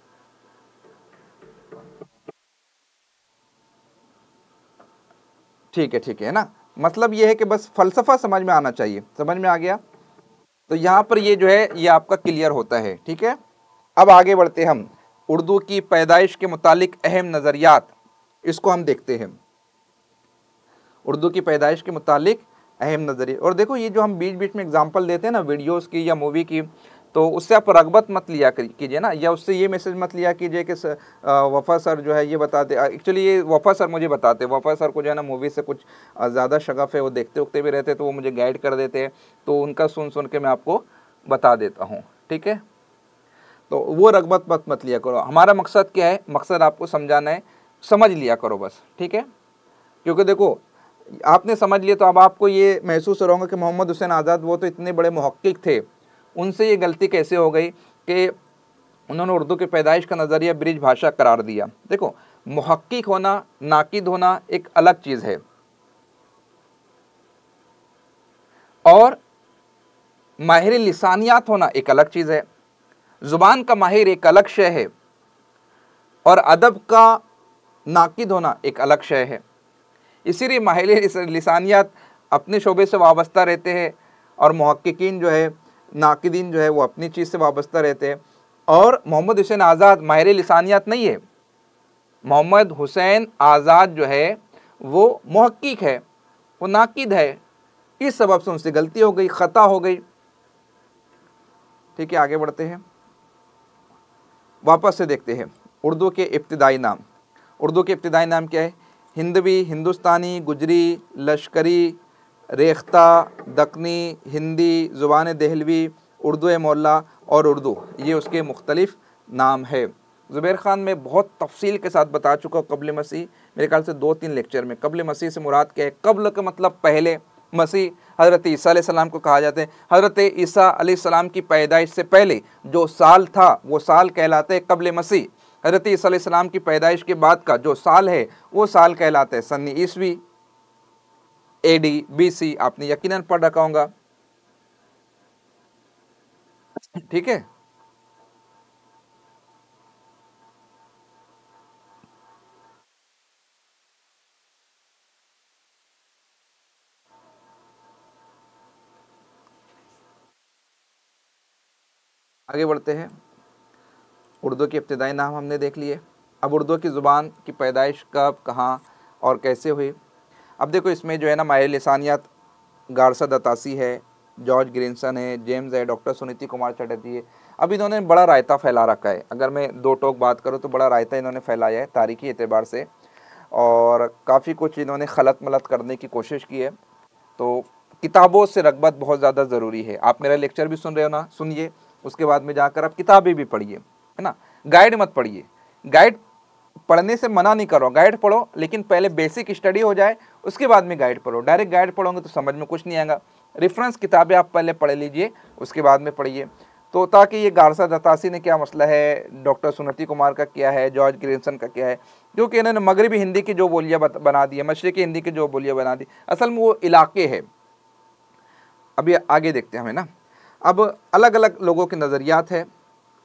ठीक है ठीक है ना मतलब ये है कि बस फ़लसफ़ा समझ में आना चाहिए समझ में आ गया तो यहाँ पर ये जो है ये आपका क्लियर होता है ठीक है अब आगे बढ़ते हम उर्दू की पैदाइश के मुतालिक अहम नज़रियात इसको हम देखते हैं उर्दू की पैदाइश के मुतालिक अहम नज़रिए और देखो ये जो हम बीच बीच में एग्जांपल देते हैं ना वीडियोस की या मूवी की तो उससे आप रगबत मत लिया कीजिए ना या उससे ये मैसेज मत लिया कीजिए कि वफ़ा सर जो है ये बताते एक्चुअली ये वफ़ा सर मुझे बताते वफ़ा सर को जो है ना मूवी से कुछ ज़्यादा शगफ है वो देखते उखते भी रहते तो वो मुझे गाइड कर देते हैं तो उनका सुन सुन के मैं आपको बता देता हूँ ठीक है तो वो रगबत मत मत लिया करो हमारा मकसद क्या है मकसद आपको समझाना है समझ लिया करो बस ठीक है क्योंकि देखो आपने समझ लिया तो अब आपको ये महसूस रहा होगा कि मोहम्मद हुसैन आज़ाद वो तो इतने बड़े महक्क थे उनसे ये गलती कैसे हो गई कि उन्होंने उर्दू की पैदाइश का नज़रिया ब्रिज भाषा करार दिया देखो महक्क होना नाकिद होना एक अलग चीज़ है और माहिर लसानियात होना एक अलग चीज़ है ज़ुबान का माहिर एक अलग शय है और अदब का नाकिद होना एक अलग शय है इसीलिए माहिर लसानियात अपने शोबे से वाबस्ता रहते हैं और महक्कीन जो है नाकदीन जो है वो अपनी चीज़ से वाबस्ता रहते हैं और मोहम्मद हुसैन आज़ाद माहिर लसानियात नहीं है मोहम्मद हुसैन आज़ाद जो है वो महक्क है वो नाकद है इस सबब से उनसे गलती हो गई ख़ता हो गई ठीक है आगे बढ़ते हैं वापस से देखते हैं उर्दू के इब्तदाई नाम उर्दू के इब्तदाई नाम क्या है हिंदवी हिंदुस्तानी गुजरी लश्करी रेख्ता दकनी हिंदी ज़ुबान दहलवी उर्दू मौला और उर्दू ये उसके मुख्तलिफ़ नाम है ज़ुबैर ख़ान मैं बहुत तफसील के साथ बता चुका हूँ कबल मसीह मेरे ख्याल से दो तीन लेक्चर में कबल मसीह से मुराद क्या है कबल का मतलब पहले मसीह हज़रत ईसा सलाम को कहा जाते हैं हज़रत ईसा सलाम की पैदाइश से पहले जो साल था वो साल कहलाते हैं कबल मसीह हज़रत ईसा सलाम की पैदाइश के बाद का जो साल है वो साल कहलाते हैं सन्नी ईस्वी ए डी बी सी आपने यकीनन पढ़ रखा होगा ठीक है आगे बढ़ते हैं उर्दू के इब्तदाई नाम हमने देख लिए अब उर्दू की ज़ुबान की पैदाइश कब कहाँ और कैसे हुई अब देखो इसमें जो है ना माहिर लसानियात गारसद अतासी है जॉर्ज ग्रीनसन है जेम्स है डॉक्टर सुनीति कुमार चटर्जी है अब इन्होंने बड़ा रायता फैला रखा है अगर मैं दो टोक बात करूँ तो बड़ा रायता इन्होंने फैलाया है तारीखी एतबार से और काफ़ी कुछ इन्होंने खलत मलत करने की कोशिश की है तो किताबों से रगबत बहुत ज़्यादा ज़रूरी है आप मेरा लेक्चर भी सुन रहे हो ना सुनिए उसके बाद में जाकर आप किताबें भी पढ़िए है ना गाइड मत पढ़िए गाइड पढ़ने से मना नहीं करो गाइड पढ़ो लेकिन पहले बेसिक स्टडी हो जाए उसके बाद में गाइड पढ़ो डायरेक्ट गाइड पढ़ोगे तो समझ में कुछ नहीं आएगा रेफरेंस किताबें आप पहले पढ़ लीजिए उसके बाद में पढ़िए तो ताकि ये गारसा दत्तासी ने क्या मसला है डॉक्टर सुनति कुमार का क्या है जॉर्ज ग्रेनसन का क्या है क्योंकि इन्होंने मगरबी हिंदी की जो बोलियाँ बना दी है मशरक़ी हिंदी की जो बोलियाँ बना दी असल में वो इलाके है अभी आगे देखते हैं हमें ना अब अलग अलग लोगों के नज़रियात है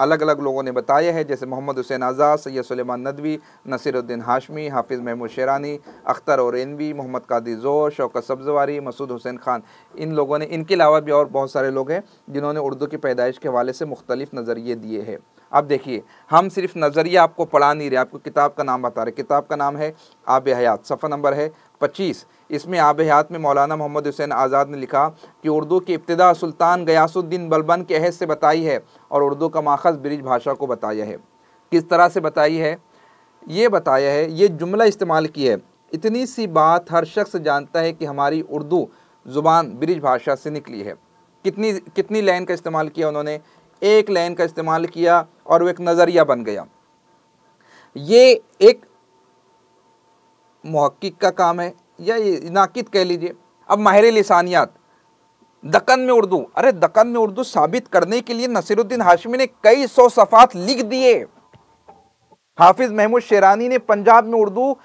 अलग अलग लोगों ने बताया है जैसे मोहम्मद हुसैन आज़ाद सैयद सलेमान नदवी नसीरुद्दीन हाशमी हाफिज़ महमूद शेरानी अख्तर और एनवी मोहम्मद कादी जोर शौकत सब्जवारी मसूद हुसैन खान इन लोगों ने इनके अलावा भी और बहुत सारे लोग हैं जिन्होंने उर्दू की पैदाइश के हवाले से मुख्तलिफ़ नज़रिए दिए हैं अब देखिए हम सिर्फ नज़रिया आपको पढ़ा नहीं रहे आपको किताब का नाम बता रहे किताब का नाम है आब हयात सफ़ा नंबर है पच्चीस इसमें आबहयात में मौलाना मोहम्मद हुसैन आज़ाद ने लिखा कि उर्दू की इब्तदा सुल्तान गयासुद्दीन बलबन के अहद से बताई है और उर्दू का माखज ब्रिज भाषा को बताया है किस तरह से बताई है ये बताया है ये जुमला इस्तेमाल की है इतनी सी बात हर शख्स जानता है कि हमारी उर्दू ज़ुबान ब्रिज भाषा से निकली है कितनी कितनी लाइन का इस्तेमाल किया उन्होंने एक लाइन का इस्तेमाल किया और वो एक नज़रिया बन गया ये एक महक्क का काम है या नाकिद कह लीजिए अब माहिर लसानियात दक्कन में उर्दू अरे दक्कन में उर्दू साबित करने के लिए नसीरुद्दीन हाशमी ने कई सौ सफ़ात लिख दिए हाफिज महमूद शेरानी ने पंजाब में उर्दू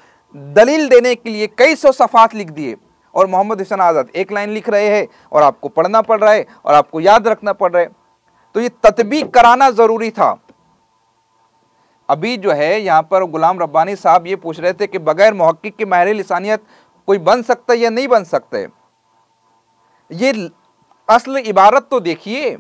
दलील देने के लिए कई सौ सफ़ात लिख दिए और मोहम्मद हसन आज़ाद एक लाइन लिख रहे हैं और आपको पढ़ना पड़ रहा है और आपको याद रखना पड़ रहा है तो ये तदबी कराना ज़रूरी था अभी जो है यहाँ पर गुलाम रब्बानी साहब ये पूछ रहे थे कि बगैर महक्की के माहिर लसानियत कोई बन सकता है या नहीं बन सकते ये असल इबारत तो देखिए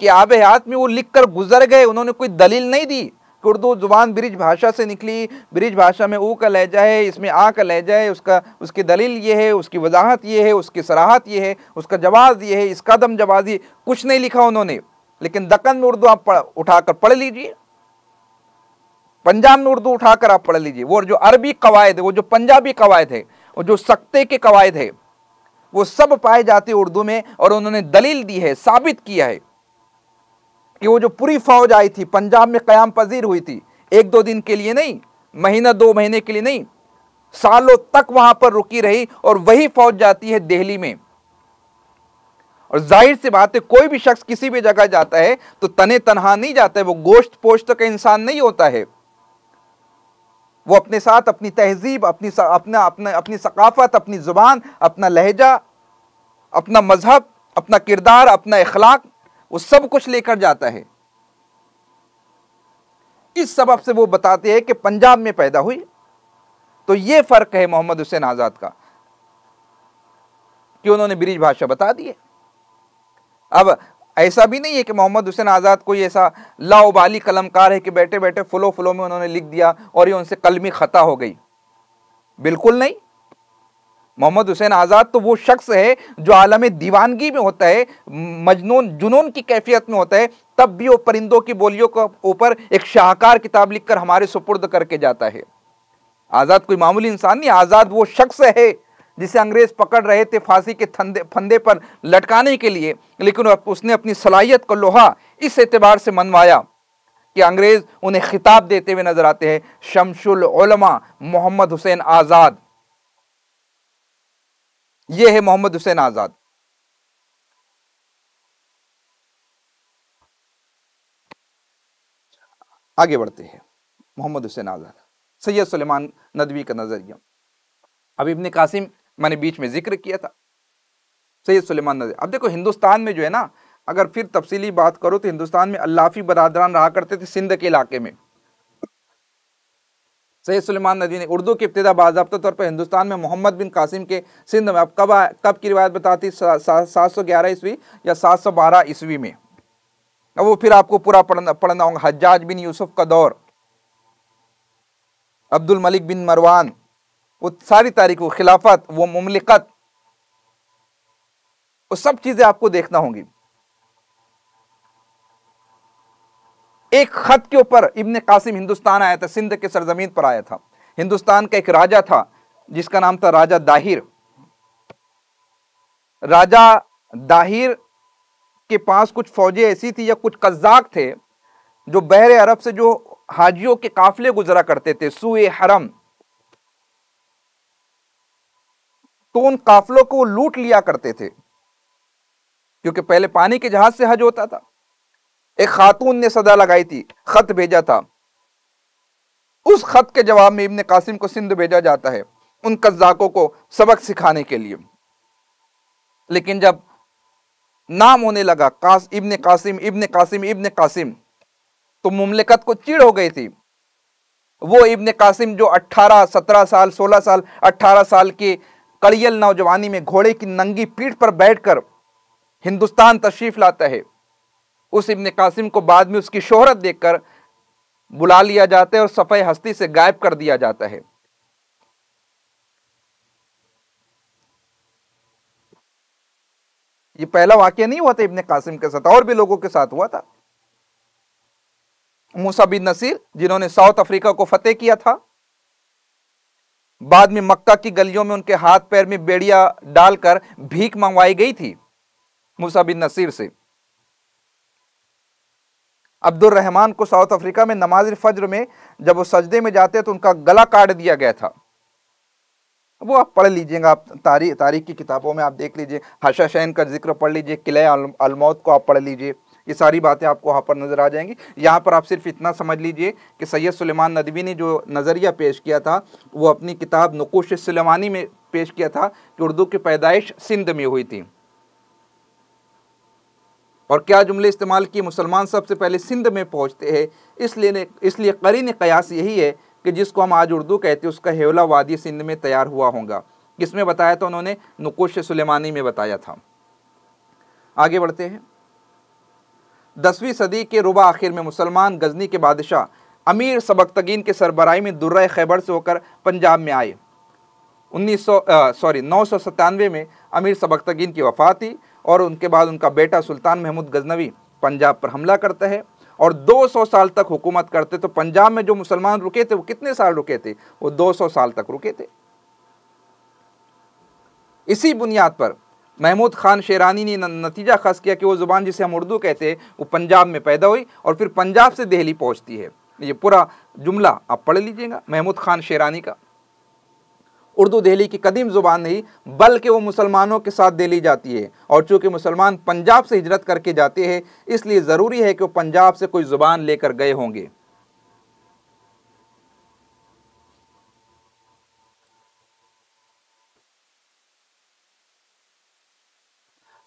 कि आब हयात में वो लिख कर गुजर गए उन्होंने कोई दलील नहीं दी कि उर्दू ज़ुबान ब्रिज भाषा से निकली ब्रिज भाषा में ऊ का लहजा है इसमें आ का लहजा है उसका उसकी दलील ये है उसकी वजाहत ये है उसकी सराहत ये है उसका जवाब ये है इसका दम ये कुछ नहीं लिखा उन्होंने लेकिन दक्कन में उर्दू आप उठा कर पढ़ लीजिए पंजाब में उर्दू उठाकर आप पढ़ लीजिए वो जो अरबी कवायद है वो जो पंजाबी कवायद है वो जो सख्ते के कवायद है वो सब पाए जाते उर्दू में और उन्होंने दलील दी है साबित किया है कि वो जो पूरी फौज आई थी पंजाब में क़याम पजीर हुई थी एक दो दिन के लिए नहीं महीना दो महीने के लिए नहीं सालों तक वहां पर रुकी रही और वही फौज जाती है दिल्ली में और जाहिर सी बात है कोई भी शख्स किसी भी जगह जाता है तो तने तनहा नहीं जाता है वो गोश्त पोश्त का इंसान नहीं होता है वो अपने साथ अपनी तहजीब अपनी अपना अपना अपनी सकाफत अपनी ज़ुबान अपना लहजा अपना मज़हब अपना किरदार अपना इखलाक वो सब कुछ लेकर जाता है इस सब से वो बताते हैं कि पंजाब में पैदा हुई तो ये फ़र्क है मोहम्मद हुसैन आज़ाद का कि उन्होंने ब्रिज भाषा बता दी अब ऐसा भी नहीं है कि मोहम्मद हुसैन आज़ाद कोई ऐसा लाओबाली कलमकार है कि बैठे बैठे फलो फलो में उन्होंने लिख दिया और ये उनसे कलमी ख़ता हो गई बिल्कुल नहीं मोहम्मद हुसैन आज़ाद तो वो शख्स है जो आलम दीवानगी में होता है मजनून जुनून की कैफियत में होता है तब भी वो परिंदों की बोलियों के ऊपर एक शाहकार किताब लिखकर हमारे सुपुर्द करके जाता है आज़ाद कोई मामूली इंसान नहीं आज़ाद वो शख्स है जिसे अंग्रेज पकड़ रहे थे फांसी के फंदे फंदे पर लटकाने के लिए लेकिन उसने अपनी सलाहियत को लोहा इस एतबार से मनवाया कि अंग्रेज उन्हें खिताब देते हुए नजर आते हैं शमशुल ओलमा मोहम्मद हुसैन आज़ाद ये है मोहम्मद हुसैन आज़ाद आगे बढ़ते हैं मोहम्मद हुसैन आज़ाद सैयद सुलेमान नदवी का नज़रिया अब इबन कासिम मैंने बीच में जिक्र किया था सैयद सुलेमान नजर अब देखो हिंदुस्तान में जो है ना अगर फिर तफसीली बात करो तो हिंदुस्तान में अल्लाफी बरदरान रहा करते थे सिंध के इलाके में सैयद सुलेमान नदी ने उर्दू की इब्तदा बाबा तौर पर हिंदुस्तान में मोहम्मद बिन कासिम के सिंध में अब कब कब की रिवायत बताती सात सौ ग्यारह ईस्वी या सात सौ बारह ईस्वी में अब वो फिर आपको पूरा पढ़ना पढ़ना होगा हज्जाज बिन यूसुफ का दौर अब्दुल मलिक बिन मरवान वो सारी तारीख वो खिलाफत वो ममलिकत वो सब चीज़ें आपको देखना होंगी एक ख़त के ऊपर इब्न कासिम हिंदुस्तान आया था सिंध के सरजमीन पर आया था हिंदुस्तान का एक राजा था जिसका नाम था राजा दाहिर राजा दाहिर के पास कुछ फौजें ऐसी थी या कुछ कज्जाक थे जो बहरे अरब से जो हाजियों के काफले गुजरा करते थे सूए हरम तो उन काफलों को लूट लिया करते थे क्योंकि पहले पानी के जहाज से हज होता था एक खातून ने सदा लगाई थी खत भेजा था उस खत के जवाब में इब्ने कासिम को सिंध भेजा जाता है उन कज्जाकों को सबक सिखाने के लिए लेकिन जब नाम होने लगा कास इब्ने कासिम इब्ने कासिम इब्ने कासिम तो मुमलिकत को चिड़ हो गई थी वो इब्ने कासिम जो 18, 17 साल 16 साल 18 साल के कड़ियल नौजवानी में घोड़े की नंगी पीठ पर बैठकर हिंदुस्तान तशरीफ लाता है उस इब्न कासिम को बाद में उसकी शोहरत देखकर बुला लिया जाता है और सफ़े हस्ती से गायब कर दिया जाता है ये पहला वाक्य नहीं हुआ था इब्ने कासिम के साथ और भी लोगों के साथ हुआ था मूसा बिन नसीर जिन्होंने साउथ अफ्रीका को फतेह किया था बाद में मक्का की गलियों में उनके हाथ पैर में बेड़िया डालकर भीख मंगवाई गई थी मूसा बिन नसीर से अब्दुल रहमान को साउथ अफ्रीका में नमाज फज्र में जब वो सजदे में जाते तो उनका गला काट दिया गया था वो आप पढ़ लीजिएगा आप तारीख तारीख की किताबों में आप देख लीजिए हर्षा शैन का जिक्र पढ़ लीजिए किले अलमौत को आप पढ़ लीजिए ये सारी बातें आपको वहाँ पर नज़र आ जाएंगी यहाँ पर आप सिर्फ इतना समझ लीजिए कि सैयद सुलेमान नदवी ने जो नज़रिया पेश किया था वो अपनी किताब नकोश सलेमानी में पेश किया था कि उर्दू की पैदाइश सिंध में हुई थी और क्या जुमले इस्तेमाल किए मुसलमान सबसे पहले सिंध में पहुँचते हैं इसलिए इसलिए करीन कयास यही है कि जिसको हम आज उर्दू कहते हैं उसका हेवला वादी सिंध में तैयार हुआ होगा किसमें बताया था उन्होंने नकोश सुलेमानी में बताया था आगे बढ़ते हैं दसवीं सदी के रुबा आखिर में मुसलमान गजनी के बादशाह अमीर सबकतगीन के सरबराही में दुर्र खैबर से होकर पंजाब में आए उन्नीस सौ सॉरी नौ सौ सतानवे में अमीर सबकतगीन की वफात थी और उनके बाद उनका बेटा सुल्तान महमूद गजनवी पंजाब पर हमला करता है और 200 साल तक हुकूमत करते तो पंजाब में जो मुसलमान रुके थे वो कितने साल रुके थे वो 200 साल तक रुके थे इसी बुनियाद पर महमूद खान शेरानी ने नतीजा खस किया कि वो ज़ुबान जिसे हम उर्दू कहते हैं वो पंजाब में पैदा हुई और फिर पंजाब से दिल्ली पहुँचती है ये पूरा जुमला आप पढ़ लीजिएगा महमूद खान शेरानी का उर्दू दिल्ली की कदीम ज़ुबान नहीं बल्कि वो मुसलमानों के साथ दिल्ली जाती है और चूँकि मुसलमान पंजाब से हिजरत करके जाते हैं इसलिए ज़रूरी है कि वो पंजाब से कोई ज़ुबान लेकर गए होंगे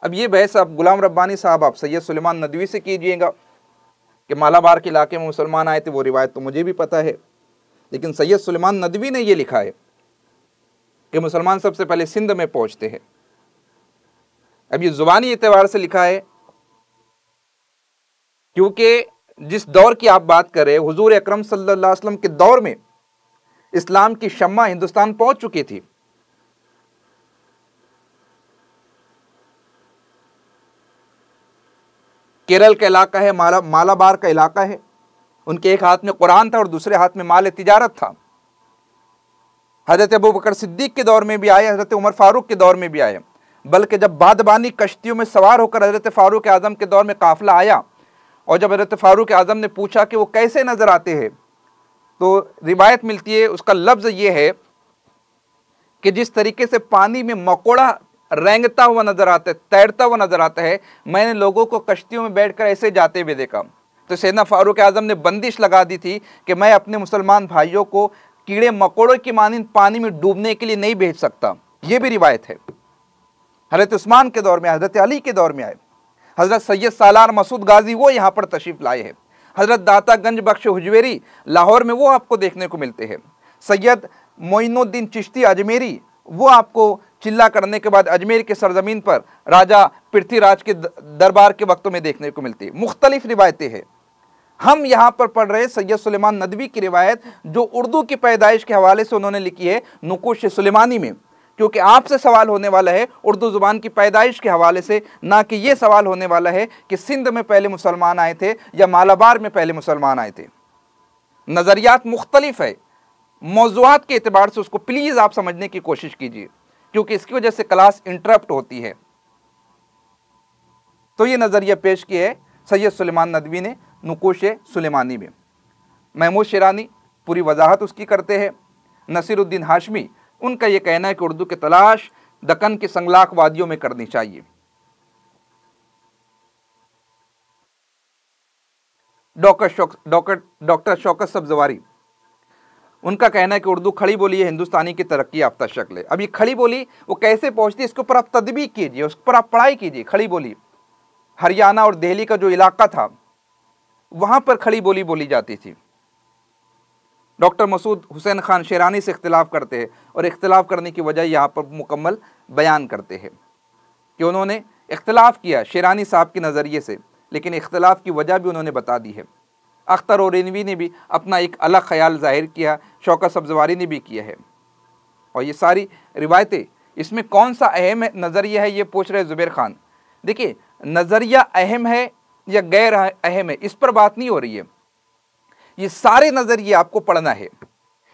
अब ये बहस आप गुलाम रब्बानी साहब आप सैयद सुलेमान नदवी से कीजिएगा कि मालाबार के इलाके में मुसलमान आए थे वो रिवायत तो मुझे भी पता है लेकिन सैयद सुलेमान नदवी ने ये लिखा है कि मुसलमान सबसे पहले सिंध में पहुंचते हैं अब ये ज़ुबानी एतवार से लिखा है क्योंकि जिस दौर की आप बात करें हुजूर अकरम सल्लल्लाहु अलैहि वसल्लम के दौर में इस्लाम की शम्मा हिंदुस्तान पहुंच चुकी थी केरल का इलाका है माला मालाबार का इलाका है उनके एक हाथ में कुरान था और दूसरे हाथ में माल तजारत था हज़रत अबू बकर सिद्दीक के दौर में भी आए हज़रत उमर फारूक के दौर में भी आए बल्कि जब बादबानी कश्तियों में सवार होकर हज़रत फ़ारूक आज़म के दौर में काफ़िला आया और जब हज़रत फ़ारूक आज़म ने पूछा कि वो कैसे नज़र आते हैं तो रिवायत मिलती है उसका लफ्ज़ ये है कि जिस तरीके से पानी में मकोड़ा रेंगता हुआ नजर आता है तैरता हुआ नजर आता है मैंने लोगों को कश्तियों में बैठकर ऐसे जाते हुए देखा तो सेना फारूक आजम ने बंदिश लगा दी थी कि मैं अपने मुसलमान भाइयों को कीड़े मकोड़ों की मानंद पानी में डूबने के लिए नहीं भेज सकता यह भी रिवायत है हजरत उस्मान के दौर में हजरत अली के दौर में आए हजरत सैयद सालार मसूद गाजी वो यहाँ पर तशरीफ़ लाए हैं हजरत दाता गंज बख्श हुजवेरी लाहौर में वो आपको देखने को मिलते हैं सैयद मोइनुद्दीन चिश्ती अजमेरी वो आपको चिल्ला करने के बाद अजमेर के सरजमीन पर राजा पृथ्वीराज के दरबार के वक्तों में देखने को मिलती है मुख्तलिफ रिवायतें हैं हम यहाँ पर पढ़ रहे सैयद सुलेमान नदवी की रिवायत जो उर्दू की पैदाइश के हवाले से उन्होंने लिखी है नकुश सुलेमानी में क्योंकि आपसे सवाल होने वाला है उर्दू ज़ुबान की पैदाइश के हवाले से ना कि ये सवाल होने वाला है कि सिंध में पहले मुसलमान आए थे या मालाबार में पहले मुसलमान आए थे नज़रियात मुख्तलिफ है मौजूद के अतबार से उसको प्लीज़ आप समझने की कोशिश कीजिए क्योंकि इसकी वजह से क्लास इंटरप्ट होती है तो ये नज़रिया पेश किया है सैयद सुलेमान नदवी ने नकोश सुलेमानी में महमूद शेरानी पूरी वजाहत उसकी करते हैं नसीरुद्दीन हाशमी उनका ये कहना है कि उर्दू की तलाश दकन की संगलाख वादियों में करनी चाहिए डॉक्टर शौक डॉक्टर डॉक्टर शौकत सब्जवारी उनका कहना है कि उर्दू खड़ी बोली है हिंदुस्तानी की तरक्की याफ्ता शक्ल है अब ये खड़ी बोली वो कैसे पहुँचती है इसके ऊपर आप तदबी कीजिए उस पर आप पढ़ाई कीजिए खड़ी बोली हरियाणा और दिल्ली का जो इलाका था वहाँ पर खड़ी बोली बोली जाती थी डॉक्टर मसूद हुसैन खान शेरानी से इख्तलाफ करते हैं और इख्तलाफ करने की वजह यहाँ पर मुकम्मल बयान करते हैं कि उन्होंने इख्तलाफ किया शेरानी साहब के नज़रिए से लेकिन इख्तलाफ की वजह भी उन्होंने बता दी है अख्तर और रेनवी ने भी अपना एक अलग ख्याल जाहिर किया शौकत सब्जवारी ने भी किया है और ये सारी रिवायतें इसमें कौन सा अहम नज़रिया है ये पूछ रहे ज़ुबैर ख़ान देखिए नज़रिया अहम है या गैर अहम है इस पर बात नहीं हो रही है ये सारे नज़रिए आपको पढ़ना है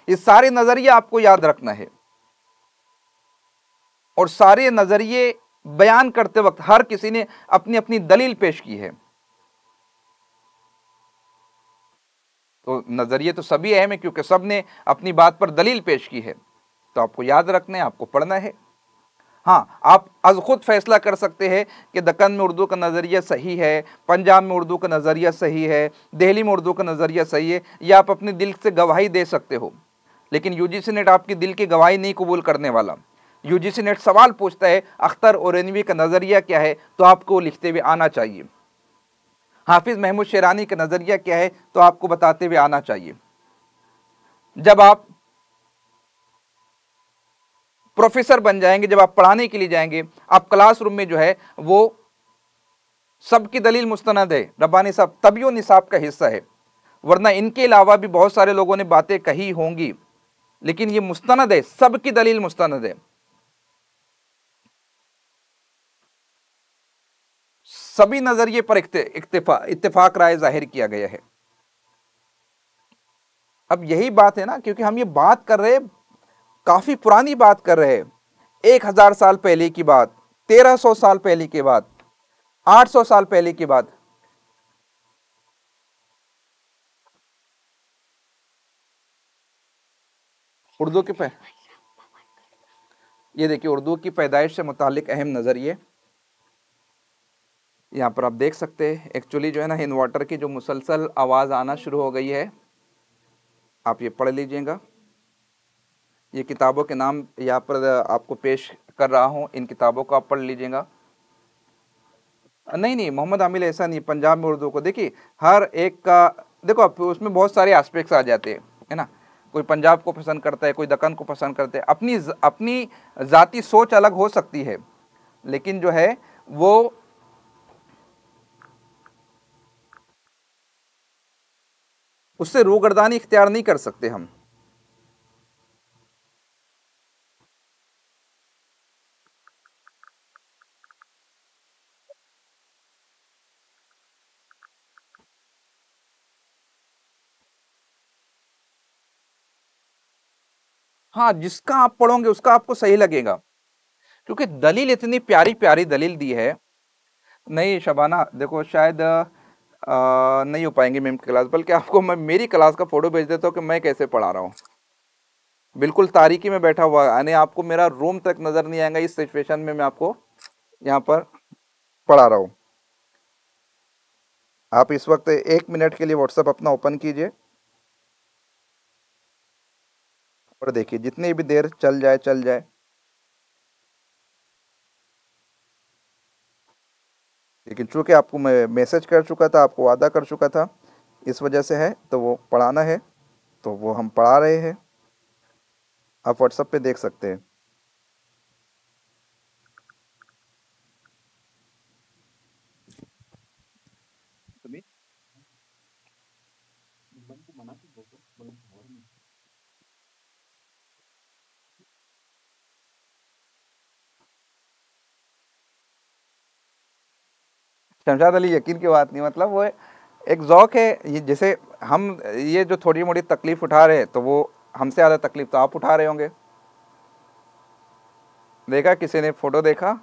ये सारे नज़रिए आपको याद रखना है और सारे नज़रिए बयान करते वक्त हर किसी ने अपनी अपनी दलील पेश की है तो नज़रिए तो सभी अहम है क्योंकि सब ने अपनी बात पर दलील पेश की है तो आपको याद रखना है आपको पढ़ना है हाँ आप अज खुद फैसला कर सकते हैं कि दक्कन में उर्दू का नज़रिया सही है पंजाब में उर्दू का नज़रिया सही है दिल्ली में उर्दू का नज़रिया सही है या आप अपने दिल से गवाही दे सकते हो लेकिन यू जी सी नेट आपकी दिल की गवाही नहीं कबूल करने वाला यू जी सी नेट सवाल पूछता है अख्तर और का नज़रिया क्या है तो आपको लिखते हुए आना चाहिए हाफिज़ महमूद शेरानी का नज़रिया क्या है तो आपको बताते हुए आना चाहिए जब आप प्रोफेसर बन जाएंगे जब आप पढ़ाने के लिए जाएंगे आप क्लासरूम में जो है वो सबकी दलील मुस्तंद है रब्बानी साहब तबियो निसाब का हिस्सा है वरना इनके अलावा भी बहुत सारे लोगों ने बातें कही होंगी लेकिन ये मुस्ंद है सबकी दलील मुस्ंद है सभी नजरिए पर इतफा इतफाक राय जाहिर किया गया है अब यही बात है ना क्योंकि हम ये बात कर रहे काफ़ी पुरानी बात कर रहे एक हज़ार साल पहले की बात तेरह सौ साल पहले की बात आठ सौ साल पहले की बात उर्दू के पे ये देखिए उर्दू की पैदाइश से मुतालिक अहम नज़रिए यहाँ पर आप देख सकते हैं एक्चुअली जो है ना इन्वर्टर की जो मुसलसल आवाज़ आना शुरू हो गई है आप ये पढ़ लीजिएगा ये किताबों के नाम यहाँ पर आपको पेश कर रहा हूँ इन किताबों को आप पढ़ लीजिएगा नहीं नहीं मोहम्मद आमिल ऐसा नहीं पंजाब में उर्दू को देखिए हर एक का देखो आप उसमें बहुत सारे आस्पेक्ट्स आ जाते हैं है ना कोई पंजाब को पसंद करता है कोई दक्कन को पसंद करता है अपनी अपनी ज़ाती सोच अलग हो सकती है लेकिन जो है वो उससे रोगर्दानी इख्तियार नहीं कर सकते हम हाँ जिसका आप पढ़ोगे उसका आपको सही लगेगा क्योंकि दलील इतनी प्यारी प्यारी दलील दी है नहीं शबाना देखो शायद नहीं हो पाएंगे मैम की क्लास बल्कि आपको मैं मेरी क्लास का फ़ोटो भेज देता हूँ कि मैं कैसे पढ़ा रहा हूँ बिल्कुल तारीकी में बैठा हुआ यानी आपको मेरा रूम तक नज़र नहीं आएगा इस सिचुएशन में मैं आपको यहाँ पर पढ़ा रहा हूँ आप इस वक्त एक मिनट के लिए व्हाट्सएप अपना ओपन कीजिए और देखिए जितनी भी देर चल जाए चल जाए लेकिन चूँकि आपको मैं मैसेज कर चुका था आपको वादा कर चुका था इस वजह से है तो वो पढ़ाना है तो वो हम पढ़ा रहे हैं आप व्हाट्सएप पे देख सकते हैं शमशाद अली यकीन की बात नहीं मतलब वो एक ज़ौक है ये जैसे हम ये जो थोड़ी मोटी तकलीफ़ उठा रहे हैं तो वो हमसे ज़्यादा तकलीफ़ तो आप उठा रहे होंगे देखा किसी ने फ़ोटो देखा